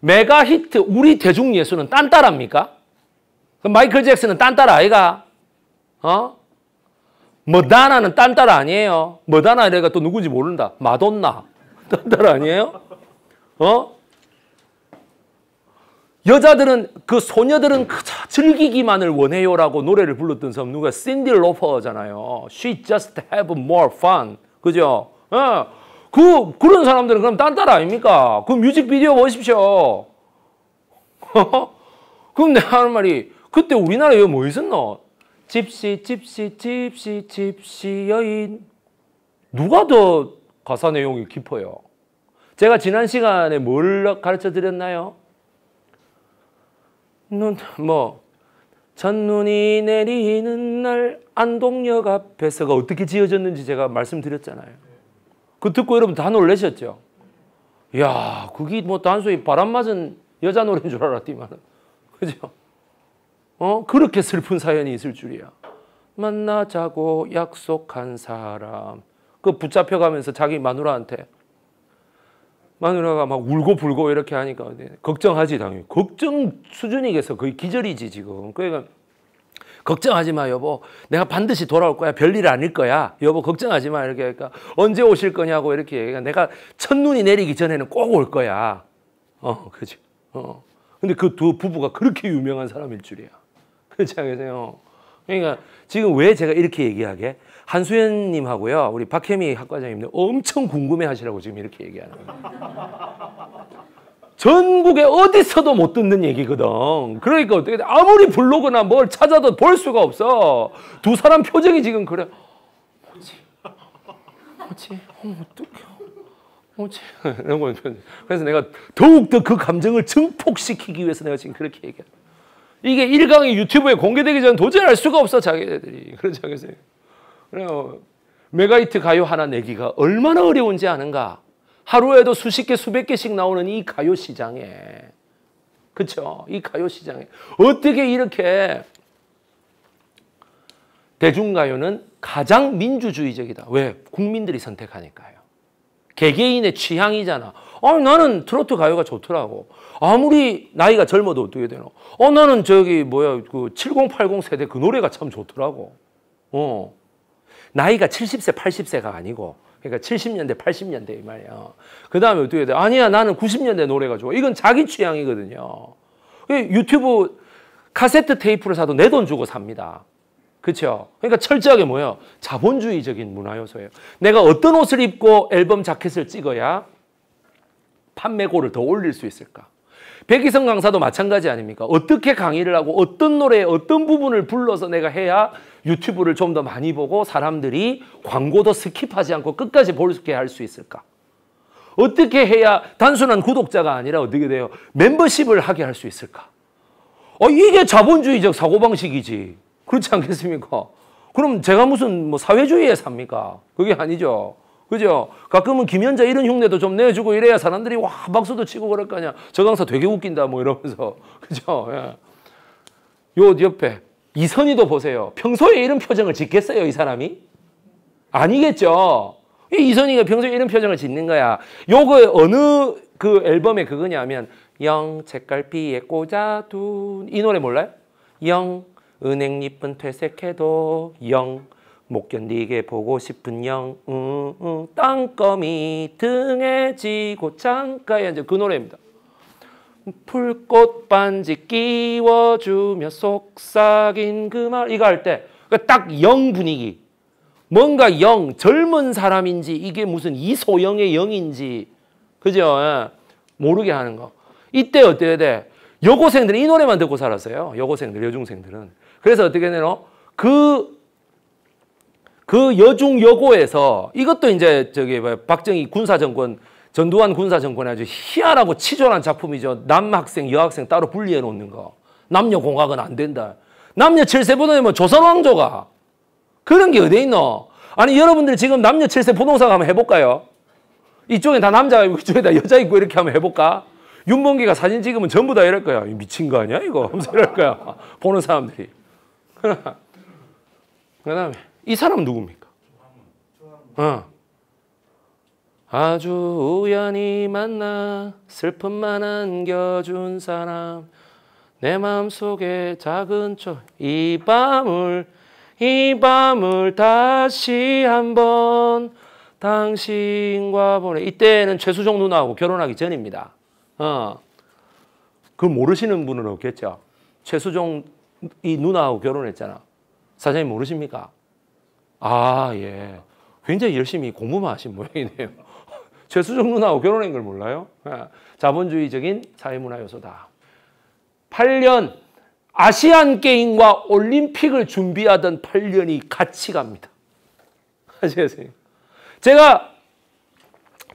메가 히트, 우리 대중 예술은 딴따라니까 마이클 잭슨은 딴따라 아이가? 어? 머다나는 딴따라 아니에요. 머다나 이가또 누군지 모른다. 마돈나. 딴따라 아니에요? 어? 여자들은 그 소녀들은 그저 즐기기만을 원해요라고 노래를 불렀던 사람 누가 신디 로퍼잖아요. She just have more fun. 그죠? 어. 그 그런 사람들은 그럼 딴따라 아닙니까? 그 뮤직비디오 보십시오. 그럼 내가 하는 말이 그때 우리나라에 뭐 있었노? 집시 집시 집시 집시 여인 누가 더 가사 내용이 깊어요? 제가 지난 시간에 뭘 가르쳐 드렸나요? 눈, 뭐, 첫눈이 내리는 날 안동역 앞에서가 어떻게 지어졌는지 제가 말씀드렸잖아요. 그 듣고 여러분 다 놀라셨죠? 야, 그게 뭐 단순히 바람 맞은 여자 노래인 줄알았더만 그죠? 어? 그렇게 슬픈 사연이 있을 줄이야. 만나자고 약속한 사람. 그 붙잡혀가면서 자기 마누라한테 마누라가 막 울고 불고 이렇게 하니까 걱정하지 당연히 걱정 수준이겠어 거의 기절이지 지금 그러니까 걱정하지 마 여보 내가 반드시 돌아올 거야 별일 아닐 거야 여보 걱정하지 마 이렇게 하니까 언제 오실 거냐고 이렇게 얘기가 내가 첫눈이 내리기 전에는 꼭 올 거야 어 그지 어 근데 그 두 부부가 그렇게 유명한 사람일 줄이야 그렇지 않으세요 그러니까 지금 왜 제가 이렇게 얘기하게 한수연님하고요, 우리 박혜미 학과장님들 엄청 궁금해 하시라고 지금 이렇게 얘기하는 거예요. 전국에 어디서도 못 듣는 얘기거든. 그러니까 어떻게, 아무리 블로그나 뭘 찾아도 볼 수가 없어. 두 사람 표정이 지금 그래. 뭐지? 뭐지? 어, 어떡해. 뭐지? 이런 거. 그래서 내가 더욱더 그 감정을 증폭시키기 위해서 내가 지금 그렇게 얘기해. 이게 1강이 유튜브에 공개되기 전 도저히 알 수가 없어, 자기들이. 그렇지 않겠어요? 그래요. 메가이트 가요 하나 내기가 얼마나 어려운지 아는가? 하루에도 수십 개, 수백 개씩 나오는 이 가요 시장에. 그쵸? 이 가요 시장에. 어떻게 이렇게 대중가요는 가장 민주주의적이다. 왜? 국민들이 선택하니까요. 개개인의 취향이잖아. 어, 나는 트로트 가요가 좋더라고. 아무리 나이가 젊어도 어떻게 되노? 어, 나는 저기, 뭐야, 그 7080 세대 그 노래가 참 좋더라고. 어. 나이가 70세, 80세가 아니고 그러니까 70년대, 80년대 이 말이에요. 그 다음에 어떻게 돼? 아니야, 나는 90년대 노래가 좋아. 이건 자기 취향이거든요. 유튜브 카세트 테이프를 사도 내 돈 주고 삽니다. 그렇죠? 그러니까 철저하게 뭐예요? 자본주의적인 문화 요소예요. 내가 어떤 옷을 입고 앨범 자켓을 찍어야 판매고를 더 올릴 수 있을까? 백이성 강사도 마찬가지 아닙니까? 어떻게 강의를 하고 어떤 노래에 어떤 부분을 불러서 내가 해야 유튜브를 좀 더 많이 보고 사람들이 광고도 스킵하지 않고 끝까지 볼 수 있게 할 수 있을까? 어떻게 해야 단순한 구독자가 아니라 어떻게 돼요? 멤버십을 하게 할 수 있을까? 어, 이게 자본주의적 사고방식이지. 그렇지 않겠습니까? 그럼 제가 무슨 뭐 사회주의에 삽니까? 그게 아니죠. 그죠? 가끔은 김현자 이런 흉내도 좀 내주고 이래야 사람들이 와 박수도 치고 그럴 거 아니야. 저 강사 되게 웃긴다 뭐 이러면서. 그죠? 예. 요 옆에 이선희도 보세요. 평소에 이런 표정을 짓겠어요, 이 사람이? 아니겠죠. 이선희가 평소에 이런 표정을 짓는 거야. 요거 어느 그 앨범에 그거냐면 영 책갈피에 꽂아둔 이 노래 몰라요? 영 은행잎은 퇴색해도 영 못 견디게 보고 싶은 영 음, 음, 땅거미 등에 지고 창가에 앉아 그 노래입니다. 풀꽃 반지 끼워주며 속삭인 그 말 이거 할 때 딱영 그러니까 분위기 뭔가 영 젊은 사람인지 이게 무슨 이소영의 영인지 그죠 예. 모르게 하는 거 이때 어때게돼 여고생들은 이 노래만 듣고 살았어요 여고생들 여중생들은 그래서 어떻게 되노 그그 여중 여고에서 이것도 이제 저기 박정희 군사 정권 전두환 군사 정권에 아주 희한하고 치졸한 작품이죠. 남학생, 여학생 따로 분리해 놓는 거. 남녀 공학은 안 된다. 남녀 칠세 부동이면 뭐 조선 왕조가 그런 게 어디 있노? 아니 여러분들 지금 남녀 칠세 부동산 한번 해볼까요? 이쪽에 다 남자 있고 이쪽에 다 여자 있고 이렇게 한번 해볼까? 윤봉기가 사진 찍으면 전부 다 이럴 거야. 미친 거 아니야 이거? 하면서 이럴 거야. 보는 사람들이. 그 다음에 이 사람 누굽니까? 어. 아주 우연히 만나 슬픔만 안겨준 사람 내 마음속에 작은 저이 밤을 이 밤을 다시 한번 당신과 보내 이때는 최수종 누나하고 결혼하기 전입니다. 어. 그 모르시는 분은 없겠죠. 최수종 이 누나하고 결혼했잖아. 사장님 모르십니까? 아 예. 굉장히 열심히 공부만 하신 모양이네요. 최수정 누나하고 결혼한 걸 몰라요? 예. 자본주의적인 사회문화 요소다. 8년 아시안 게임과 올림픽을 준비하던 8년이 같이 갑니다. 아시겠어요? 제가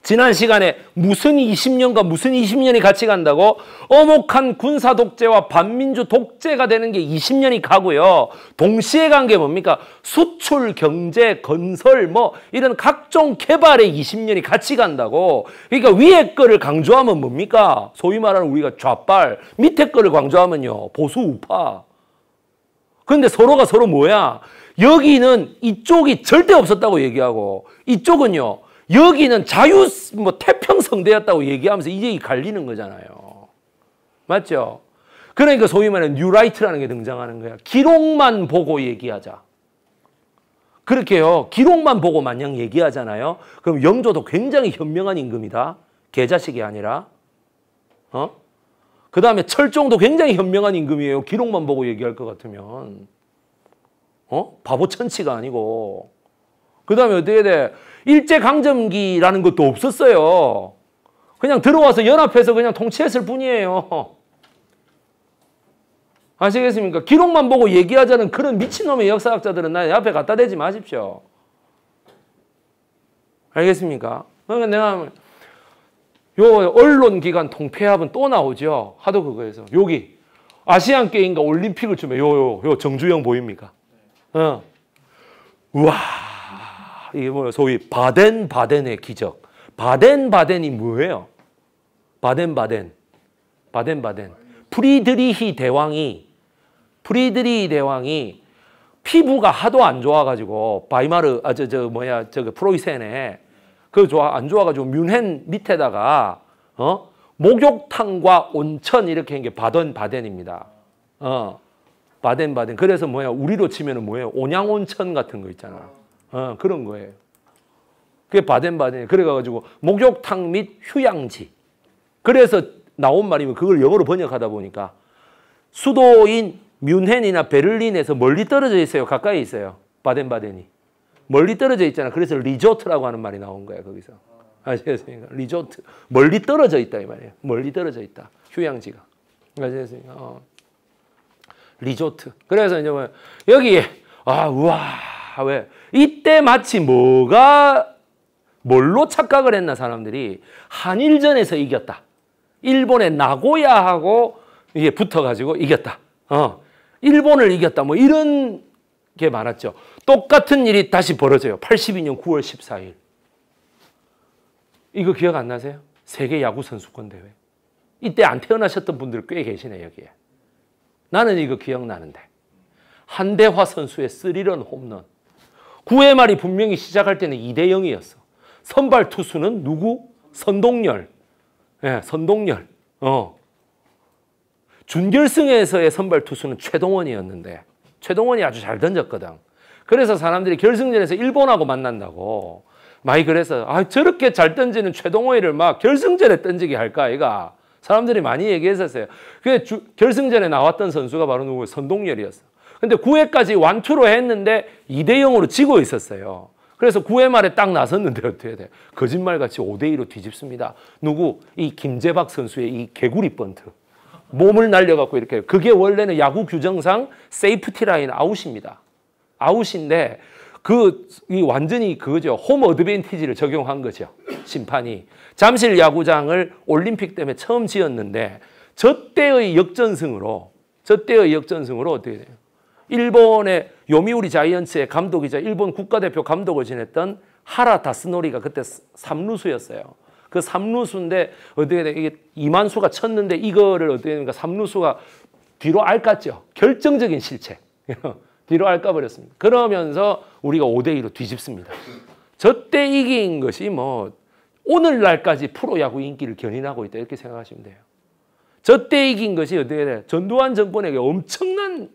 지난 시간에 무슨 20년과 무슨 20년이 같이 간다고 어목한 군사 독재와 반민주 독재가 되는 게 20년이 가고요. 동시에 간 게 뭡니까? 수출, 경제, 건설 뭐 이런 각종 개발에 20년이 같이 간다고. 그러니까 위에 거를 강조하면 뭡니까? 소위 말하는 우리가 좌빨, 밑에 거를 강조하면요. 보수 우파. 근데 서로가 서로 뭐야? 여기는 이쪽이 절대 없었다고 얘기하고 이쪽은요. 여기는 자유 뭐 태평성대였다고 얘기하면서 이제 갈리는 거잖아요. 맞죠? 그러니까 소위 말하는 뉴라이트라는 게 등장하는 거야. 기록만 보고 얘기하자. 그렇게요. 기록만 보고 마냥 얘기하잖아요. 그럼 영조도 굉장히 현명한 임금이다. 개자식이 아니라. 어? 그 다음에 철종도 굉장히 현명한 임금이에요. 기록만 보고 얘기할 것 같으면. 어? 바보 천치가 아니고. 그 다음에 어떻게 돼? 일제강점기라는 것도 없었어요. 그냥 들어와서 연합해서 그냥 통치했을 뿐이에요. 아시겠습니까? 기록만 보고 얘기하자는 그런 미친놈의 역사학자들은 나 앞에 갖다 대지 마십시오. 알겠습니까? 그러니 내가 요 언론기관 통폐합은 또 나오죠. 하도 그거에서 여기 아시안 게임과 올림픽을 주면 요요 요 정주영 보입니까? 어. 우와. 이게 뭐 소위 바덴바덴의 기적. 바덴바덴이 뭐예요? 바덴바덴. 바덴바덴. 프리드리히 대왕이 프리드리히 대왕이 피부가 하도 안 좋아가지고 바이마르 아저저 뭐야 저그 프로이센에 그 좋아 안 좋아가지고 뮌헨 밑에다가 어 목욕탕과 온천 이렇게 한 게 바덴 바덴입니다. 어 바덴 바덴. 그래서 뭐야 우리로 치면은 뭐예요 온양 온천 같은 거 있잖아. 어, 그런 거예요. 그게 바덴바덴. 그래가지고 목욕탕 및 휴양지. 그래서 나온 말이면 그걸 영어로 번역하다 보니까 수도인 뮌헨이나 베를린에서 멀리 떨어져 있어요. 가까이 있어요. 바덴바덴이. 멀리 떨어져 있잖아. 그래서 리조트라고 하는 말이 나온 거야. 거기서. 아시겠습니까? 리조트. 멀리 떨어져 있다. 이 말이에요. 멀리 떨어져 있다. 휴양지가. 아시겠습니까? 어. 리조트. 그래서 이제 뭐여기 아, 우와. 사회. 이때 마치 뭐가 뭘로 착각을 했나 사람들이 한일전에서 이겼다. 일본의 나고야하고 이게 붙어가지고 이겼다. 어, 일본을 이겼다. 뭐 이런 게 많았죠. 똑같은 일이 다시 벌어져요. 82년 9월 14일. 이거 기억 안 나세요? 세계 야구 선수권 대회. 이때 안 태어나셨던 분들 꽤 계시네 여기에. 나는 이거 기억나는데. 한대화 선수의 쓰리런 홈런. 9회 말이 분명히 시작할 때는 2대 0이었어. 선발 투수는 누구? 선동열. 예, 선동열. 어. 준결승에서의 선발 투수는 최동원이었는데 최동원이 아주 잘 던졌거든. 그래서 사람들이 결승전에서 일본하고 만난다고 많이 그래서 아 저렇게 잘 던지는 최동원이를 막 결승전에 던지게 할까 이가 사람들이 많이 얘기했었어요. 그 결승전에 나왔던 선수가 바로 누구 선동열이었어. 근데 9회까지 완투로 했는데 2대 0으로 지고 있었어요. 그래서 9회 말에 딱 나섰는데 어떻게 돼요? 거짓말같이 5대 2로 뒤집습니다. 누구? 이 김재박 선수의 이 개구리 번트. 몸을 날려갖고 이렇게 그게 원래는 야구 규정상 세이프티 라인 아웃입니다. 아웃인데 그 이 완전히 그거죠. 홈 어드밴티지를 적용한 거죠. 심판이 잠실 야구장을 올림픽 때문에 처음 지었는데 저 때의 역전승으로 저 때의 역전승으로 어떻게 돼요? 일본의 요미우리 자이언츠의 감독이자 일본 국가대표 감독을 지냈던 하라 다스노리가 그때 삼루수였어요그삼루수인데 어떻게 돼? 이게 이만수가 쳤는데 이거를 어떻게 됩니까? 3루수가 뒤로 알깠죠. 결정적인 실체 뒤로 알까버렸습니다. 그러면서 우리가 5대2로 뒤집습니다. 저 때 이긴 것이 뭐 오늘날까지 프로야구 인기를 견인하고 있다 이렇게 생각하시면 돼요. 저 때 이긴 것이 어떻게 돼? 전두환 정권에게 엄청난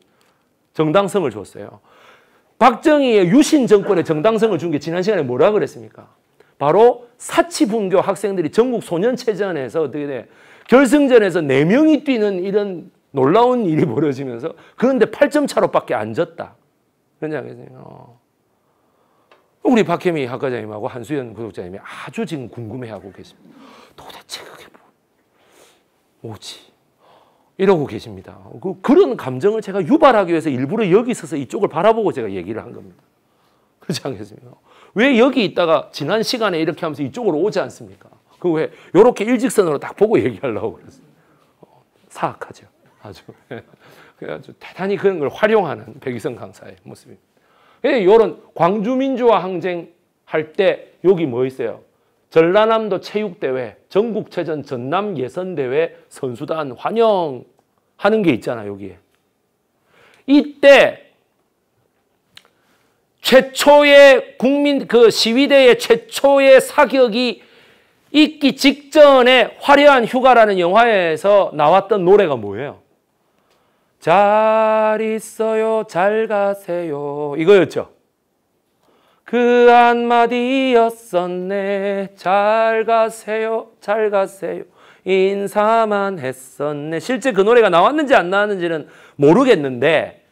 정당성을 줬어요. 박정희의 유신 정권에 정당성을 준 게 지난 시간에 뭐라 그랬습니까? 바로 사치분교 학생들이 전국 소년체전에서 어떻게 돼? 결승전에서 4명이 뛰는 이런 놀라운 일이 벌어지면서 그런데 8점 차로밖에 안 졌다. 그런지 알겠어요. 우리 박혜미 학과장님하고 한수연 구독자님이 아주 지금 궁금해하고 계십니다. 도대체 그게 뭐, 뭐지? 이러고 계십니다. 그, 런 감정을 제가 유발하기 위해서 일부러 여기 있어서 이쪽을 바라보고 제가 얘기를 한 겁니다. 그렇지 않겠습니까? 왜 여기 있다가 지난 시간에 이렇게 하면서 이쪽으로 오지 않습니까? 그 왜 이렇게 일직선으로 딱 보고 얘기하려고 그랬어요. 어, 사악하죠. 아주. 아주 대단히 그런 걸 활용하는 백이성 강사의 모습입니다. 이런 예, 광주민주화 항쟁 할 때 여기 뭐 있어요? 전라남도 체육대회, 전국체전 전남 예선대회 선수단 환영하는 게 있잖아, 요 여기에. 이때 최초의 국민 그 시위대의 최초의 사격이 있기 직전에 화려한 휴가라는 영화에서 나왔던 노래가 뭐예요? 잘 있어요, 잘 가세요. 이거였죠. 그 한마디였었네 잘 가세요 잘 가세요 인사만 했었네 실제 그 노래가 나왔는지 안 나왔는지는 모르겠는데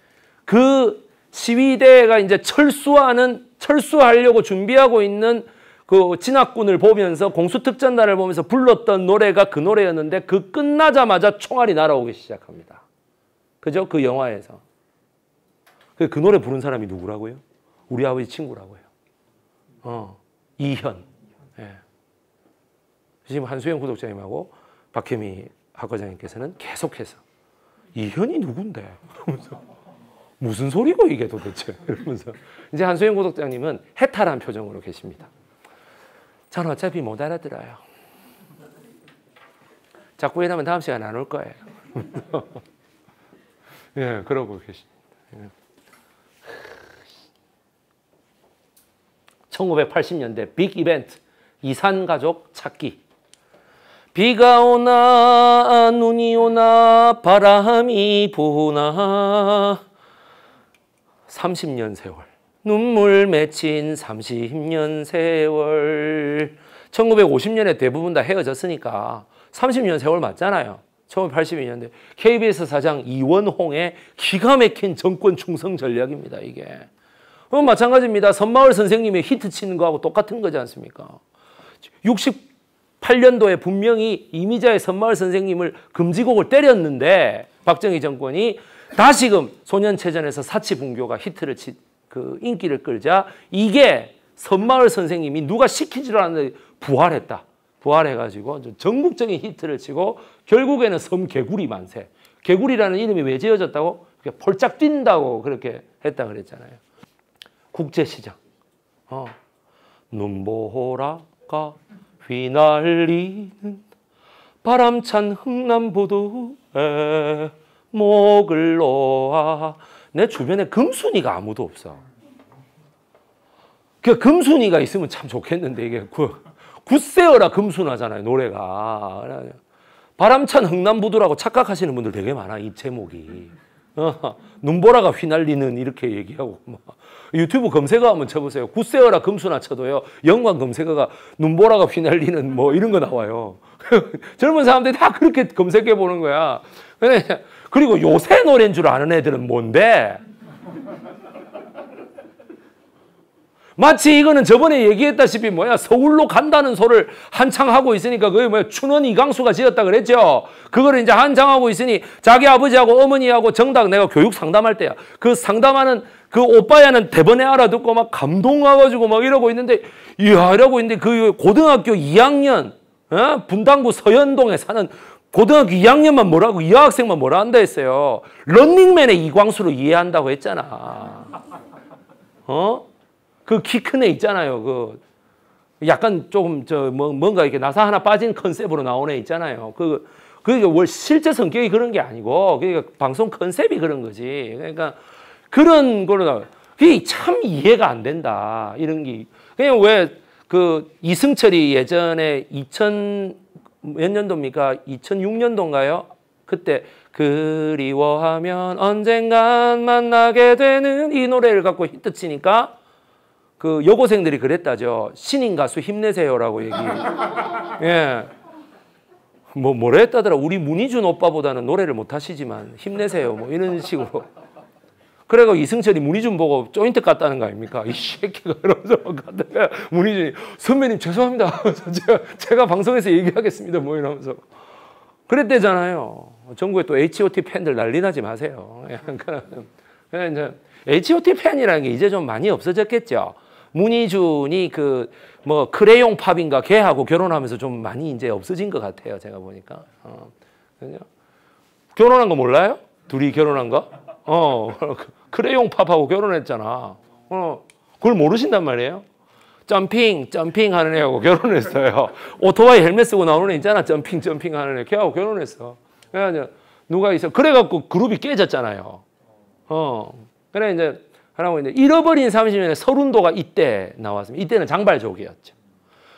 그 시위대가 이제 철수하는 철수하려고 준비하고 있는 그 진압군을 보면서 공수특전단을 보면서 불렀던 노래가 그 노래였는데 그 끝나자마자 총알이 날아오기 시작합니다. 그죠? 그 영화에서. 그, 그 노래 부른 사람이 누구라고요? 우리 아버지 친구라고요. 어, 이현. 예. 지금 한수영 구독자님하고 박혜미 학과장님께서는 계속해서 이현이 누군데? 그러면서 무슨 소리고 이게 도대체? 이러면서 이제 한수영 구독자님은 해탈한 표정으로 계십니다. 전 어차피 못 알아들어요. 자꾸 이러면 다음 시간에 안올 거예요. 예, 그러고 계십니다. 예. 1980년대 빅 이벤트 이산가족 찾기 비가 오나 눈이 오나 바람이 부나 30년 세월 눈물 맺힌 30년 세월 1950년에 대부분 다 헤어졌으니까 30년 세월 맞잖아요 1982년대 KBS 사장 이원홍의 기가 막힌 정권 충성 전략입니다 이게 그건 마찬가지입니다. 선마을 선생님의 히트 치는 거하고 똑같은 거지 않습니까? 68년도에 분명히 이미자의 선마을 선생님을 금지곡을 때렸는데 박정희 정권이 다시금 소년체전에서 사치분교가 히트를 치, 그 인기를 끌자 이게 선마을 선생님이 누가 시키지를 않는데 부활했다. 부활해가지고 전국적인 히트를 치고 결국에는 섬 개구리 만세. 개구리라는 이름이 왜 지어졌다고? 폴짝 뛴다고 그렇게 했다 그랬잖아요. 국제시장. 어. 눈보라가 휘날리는 바람찬 흥남보도에 목을 놓아 내 주변에 금순이가 아무도 없어. 그 금순이가 있으면 참 좋겠는데 이게 그 굳세어라 금순하잖아요 노래가 바람찬 흥남부두라고 착각하시는 분들 되게 많아 이 제목이 어, 눈보라가 휘날리는 이렇게 얘기하고 막. 뭐. 유튜브 검색어 한번 쳐보세요. 구세어라 금수나 쳐도요. 영광 검색어가 눈보라가 휘날리는 뭐 이런 거 나와요. 젊은 사람들이 다 그렇게 검색해 보는 거야. 그리고 요새 노래인 줄 아는 애들은 뭔데? 마치 이거는 저번에 얘기했다시피 뭐야 서울로 간다는 소를 한창 하고 있으니까 그게 뭐야 춘원 이강수가 지었다 그랬죠. 그거를 이제 한창 하고 있으니 자기 아버지하고 어머니하고 정당 내가 교육 상담할 때야. 그 상담하는 그 오빠야는 대번에 알아듣고 막 감동와가지고 막 이러고 있는데 이야 이러고 있는데 그 고등학교 2학년 어? 분당구 서현동에 사는 고등학교 2학년만 뭐라고 여 학생만 뭐라 한다 했어요. 런닝맨의 이광수로 이해한다고 했잖아. 어? 그키큰애 있잖아요. 그 약간 조금 저 뭐, 뭔가 이렇게 나사 하나 빠진 컨셉으로 나온 애 있잖아요. 그 그게 월 실제 성격이 그런 게 아니고 그러니까 방송 컨셉이 그런 거지. 그러니까 그런 걸로 나와요. 그게 참 이해가 안 된다. 이런 게 그냥 왜 그 이승철이 예전에 2000몇 년도입니까? 2006년도인가요? 그때 그리워하면 언젠간 만나게 되는 이 노래를 갖고 히트 치니까 그 여고생들이 그랬다죠. 신인 가수 힘내세요라고 얘기. 예. 뭐 뭐라 했다더라. 우리 문희준 오빠보다는 노래를 못 하시지만 힘내세요. 뭐 이런 식으로. 그래가 이승철이 문희준 보고 조인트 깠다는 거 아닙니까? 이 새끼가 이러면서 갔다가 문희준이 선배님 죄송합니다. 제가, 제가 방송에서 얘기하겠습니다. 뭐 이러면서. 그랬대잖아요. 전국에 또 H.O.T 팬들 난리 나지 마세요. 그러 이제 H.O.T 팬이라는 게 이제 좀 많이 없어졌겠죠. 문희준이 그 뭐 크레용 팝인가 걔하고 결혼하면서 좀 많이 이제 없어진 것 같아요. 제가 보니까. 어. 결혼한 거 몰라요? 둘이 결혼한 거? 어. 크레용 팝하고 결혼했잖아. 어. 그걸 모르신단 말이에요. 점핑, 점핑 하는 애하고 결혼했어요. 오토바이 헬멧 쓰고 나오는 애 있잖아. 점핑, 점핑 하는 애. 걔하고 결혼했어. 그래가지고 누가 있어. 그래갖고 그룹이 깨졌잖아요. 어. 그래 이제 하라고 있는데 잃어버린 30년에 서른도가 이때 나왔습니다. 이때는 장발족이었죠.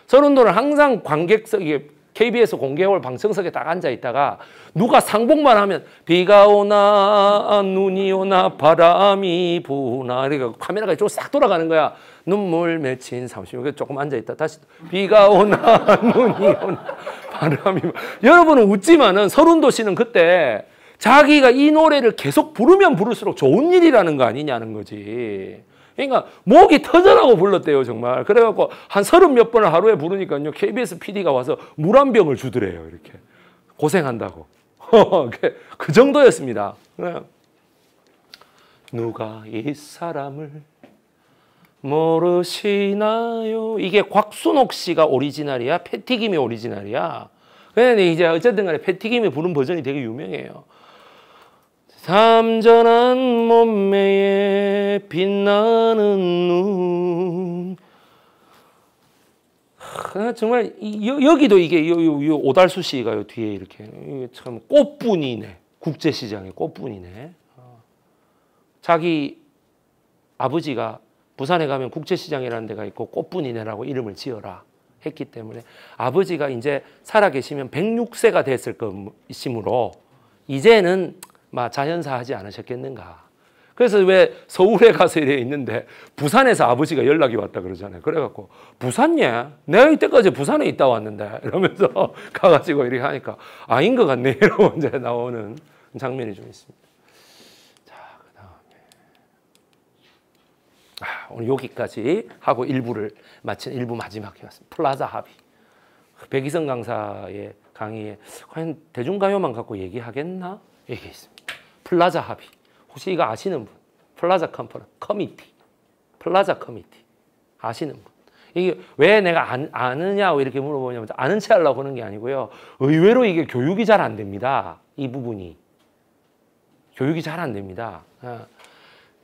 서른도는 항상 관객석 이게 KBS 공개월 방청석에 딱 앉아 있다가 누가 상복만 하면 비가 오나 눈이 오나 바람이 부나 그러니까 카메라가 이쪽으로 싹 돌아가는 거야. 눈물 맺힌 30년 조금 앉아 있다 다시 비가 오나 눈이 오나 바람이 여러분은 웃지만은 서른도 씨는 그때 자기가 이 노래를 계속 부르면 부를수록 좋은 일이라는 거 아니냐는 거지. 그러니까 목이 터져라고 불렀대요 정말. 그래갖고 한 서른 몇 번을 하루에 부르니까요 KBS PD가 와서 물 한 병을 주더래요 이렇게 고생한다고. 그, 그 정도였습니다. 네. 누가 이 사람을 모르시나요? 이게 곽순옥 씨가 오리지널이야? 패티김이 오리지널이야? 그런 이제 어쨌든 간에 패티김이 부른 버전이 되게 유명해요. 삼전한 몸매에 빛나는 눈. 하, 정말 여, 기도 이게 요, 요, 요 오달수 씨가요 뒤에 이렇게 참 꽃뿐이네 국제시장의 꽃뿐이네. 어. 자기 아버지가 부산에 가면 국제시장이라는 데가 있고 꽃뿐이네라고 이름을 지어라 했기 때문에 아버지가 이제 살아계시면 106세가 됐을 것이므로 이제는 마 자연사하지 않으셨겠는가. 그래서 왜 서울에 가서 이래 있는데 부산에서 아버지가 연락이 왔다 그러잖아요. 그래갖고 부산예? 내가 이때까지 부산에 있다 왔는데 이러면서 가가지고 이렇게 하니까 아닌 것 같네 이러고 이제 나오는 장면이 좀 있습니다. 자, 그 다음에 아, 오늘 여기까지 하고 일부를 마친 일부 마지막 해왔습니다. 플라자 합의. 백이성 강사의 강의에 과연 대중가요만 갖고 얘기하겠나? 얘기했습니다. 플라자 합의. 혹시 이거 아시는 분? 플라자 컴퍼런 커미티. 플라자 커미티. 아시는 분? 이게 왜 내가 안, 아느냐고 이렇게 물어보냐면 아는 체 하려고 하는 게 아니고요. 의외로 이게 교육이 잘 안 됩니다. 이 부분이. 교육이 잘 안 됩니다. 어.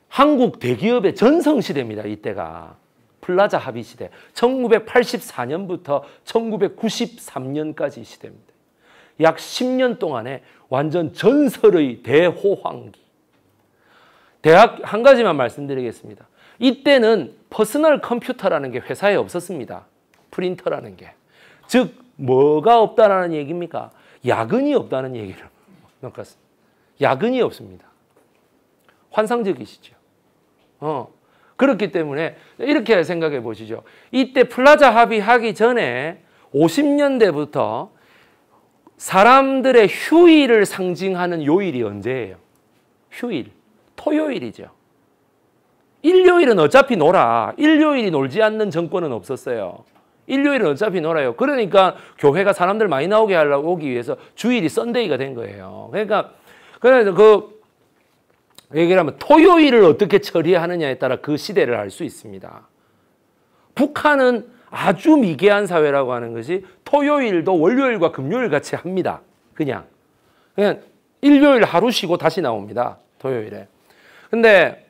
한국 대기업의 전성시대입니다. 이때가. 플라자 합의 시대. 1984년부터 1993년까지 시대입니다. 약 10년 동안에 완전 전설의 대호황기. 대학 한 가지만 말씀드리겠습니다. 이때는 퍼스널 컴퓨터라는 게 회사에 없었습니다. 프린터라는 게. 즉 뭐가 없다라는 얘기입니까? 야근이 없다는 얘기를 넣었습니다. 야근이 없습니다. 환상적이시죠. 어. 그렇기 때문에 이렇게 생각해 보시죠. 이때 플라자 합의하기 전에 50년대부터 사람들의 휴일을 상징하는 요일이 언제예요? 휴일. 토요일이죠. 일요일은 어차피 놀아. 일요일이 놀지 않는 정권은 없었어요. 일요일은 어차피 놀아요. 그러니까 교회가 사람들 많이 나오게 하려고 오기 위해서 주일이 썬데이가 된 거예요. 그러니까 그래서 그 얘기를 하면 토요일을 어떻게 처리하느냐에 따라 그 시대를 알수 있습니다. 북한은 아주 미개한 사회라고 하는 것이 토요일도 월요일과 금요일 같이 합니다. 그냥. 그냥 일요일 하루 쉬고 다시 나옵니다. 토요일에. 근데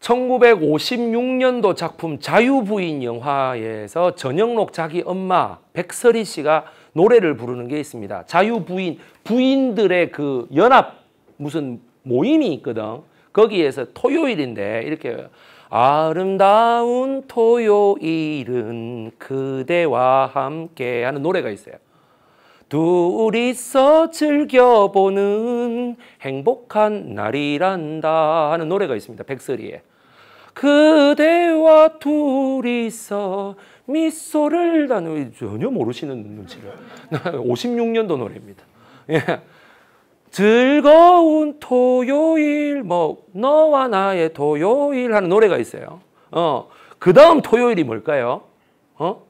1956년도 작품 자유부인 영화에서 전영록 자기 엄마 백설이 씨가 노래를 부르는 게 있습니다. 자유부인, 부인들의 그 연합 무슨 모임이 있거든. 거기에서 토요일인데 이렇게 아름다운 토요일은 그대와 함께 하는 노래가 있어요. 둘이서 즐겨보는 행복한 날이란다 하는 노래가 있습니다. 백설이에. 그대와 둘이서 미소를 나누 전혀 모르시는 눈치를. 56년도 노래입니다. 예. 즐거운 토요일 뭐 너와 나의 토요일 하는 노래가 있어요. 어. 그다음 토요일이 뭘까요? 어?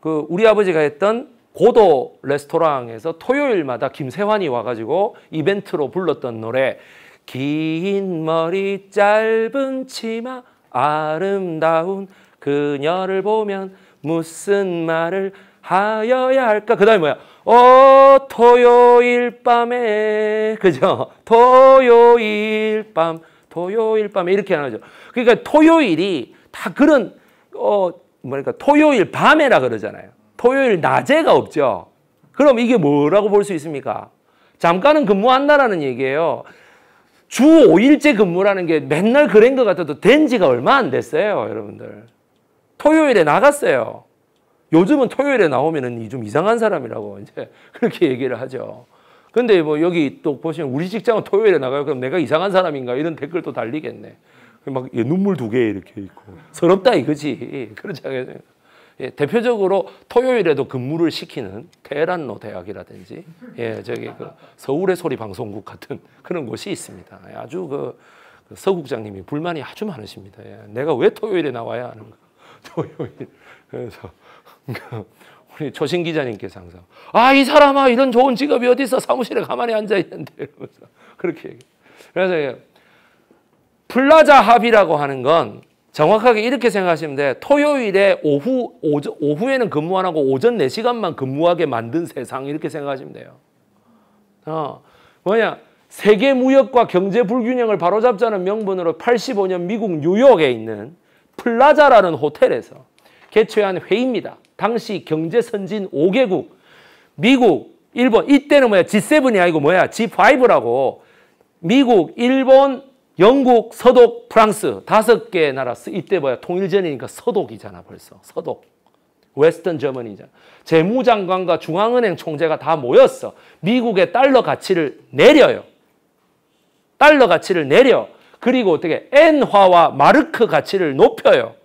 그 우리 아버지가 했던 고도 레스토랑에서 토요일마다 김세환이 와가지고 이벤트로 불렀던 노래 긴 머리 짧은 치마 아름다운 그녀를 보면 무슨 말을 하여야 할까 그 다음에 뭐야 어 토요일 밤에 그죠? 토요일 밤 토요일 밤에 이렇게 안 하죠. 그러니까 토요일이 다 그런 어 뭐랄까 토요일 밤에라 그러잖아요. 토요일 낮에가 없죠. 그럼 이게 뭐라고 볼 수 있습니까? 잠깐은 근무한다라는 얘기예요. 주 5일째 근무라는 게 맨날 그런 것 같아도 된 지가 얼마 안 됐어요, 여러분들. 토요일에 나갔어요. 요즘은 토요일에 나오면은 좀 이상한 사람이라고 이제 그렇게 얘기를 하죠. 근데 뭐 여기 또 보시면 우리 직장은 토요일에 나가요. 그럼 내가 이상한 사람인가 이런 댓글도 달리겠네. 막 예, 눈물 두 개 이렇게 있고 서럽다 이거지. 예, 그렇지 않겠어요 예, 대표적으로 토요일에도 근무를 시키는 테란노 대학이라든지 예, 저기 그 서울의 소리 방송국 같은 그런 곳이 있습니다. 예, 아주 그, 그 서국장님이 불만이 아주 많으십니다. 예, 내가 왜 토요일에 나와야 하는가? 토요일 그래서 그러니까 우리 초신 기자님께서 항상 아 이 사람아 이런 좋은 직업이 어디 있어 사무실에 가만히 앉아 있는데 이러면서 그렇게 얘기. 해요 그래서 플라자 합의라고 하는 건 정확하게 이렇게 생각하시면 돼. 토요일에 오후 오전, 오후에는 근무 안 하고 오전 4시간만 근무하게 만든 세상 이렇게 생각하시면 돼요. 어. 뭐냐? 세계 무역과 경제 불균형을 바로잡자는 명분으로 85년 미국 뉴욕에 있는 플라자라는 호텔에서 개최한 회의입니다. 당시 경제 선진 5개국 미국, 일본 이때는 뭐야? G7이 아니고 뭐야? G5라고 미국, 일본, 영국, 서독, 프랑스 다섯 개 나라 이때 뭐야? 통일전이니까 서독이잖아 벌써 서독 웨스턴 저머니잖아 재무장관과 중앙은행 총재가 다 모였어 미국의 달러 가치를 내려요 달러 가치를 내려 그리고 어떻게 엔화와 마르크 가치를 높여요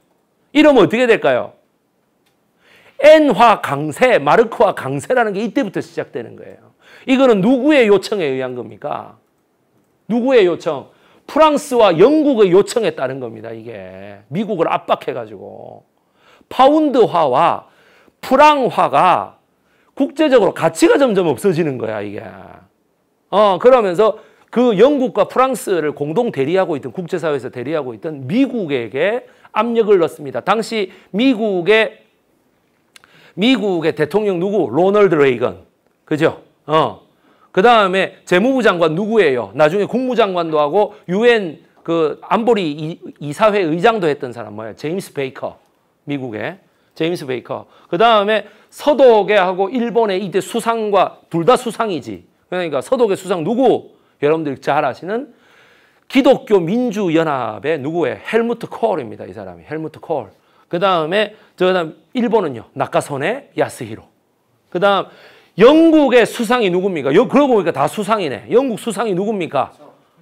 이러면 어떻게 될까요? N화 강세, 마르크화 강세라는 게 이때부터 시작되는 거예요. 이거는 누구의 요청에 의한 겁니까? 누구의 요청? 프랑스와 영국의 요청에 따른 겁니다. 이게 미국을 압박해가지고 파운드화와 프랑화가 국제적으로 가치가 점점 없어지는 거야 이게. 어 그러면서 그 영국과 프랑스를 공동 대리하고 있던 국제사회에서 대리하고 있던 미국에게 압력을 넣습니다. 당시 미국의 미국의 대통령 누구? 로널드 레이건. 그죠? 어. 그 다음에 재무부 장관 누구예요? 나중에 국무장관도 하고 유엔 그 안보리 이사회 의장도 했던 사람 뭐예요? 제임스 베이커. 미국의 제임스 베이커. 그 다음에 서독에 하고 일본의 이때 수상과 둘 다 수상이지. 그러니까 서독의 수상 누구? 여러분들 잘 아시는 기독교 민주연합의 누구의 헬무트 콜입니다. 이 사람이 헬무트 콜. 그 다음에 저그 다음 일본은요. 나카소네 야스히로. 그 다음 영국의 수상이 누굽니까? 여, 그러고 보니까 다 수상이네. 영국 수상이 누굽니까?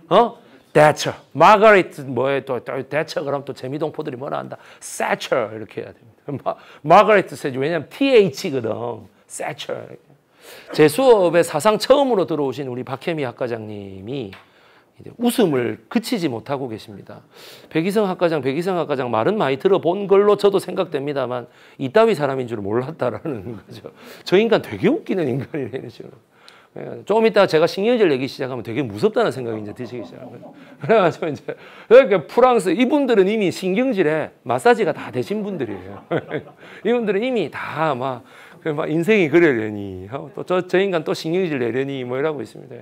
어? 대처. 마가리트 뭐에 또, 또 대처 그럼 또 재미동포들이 뭐라 한다. 세처 이렇게 해야 됩니다. 마, 마가리트 세처. 왜냐면 TH거든. 세처. 제 수업에 사상 처음으로 들어오신 우리 박혜미 학과장님이 웃음을 그치지 못하고 계십니다. 백이성 학과장, 백이성 학과장 말은 많이 들어본 걸로 저도 생각됩니다만 이따위 사람인 줄 몰랐다라는 거죠. 저 인간 되게 웃기는 인간이네 지금. 조금 이따 제가 신경질 내기 시작하면 되게 무섭다는 생각이 이제 드시기 시작합니다. 그래가지고 이제 그러니까 프랑스 이분들은 이미 신경질에 마사지가 다 되신 분들이에요. 이분들은 이미 다막 그 인생이 그러려니 또저 저 인간 또 신경질 내려니 뭐 이러고 있습니다.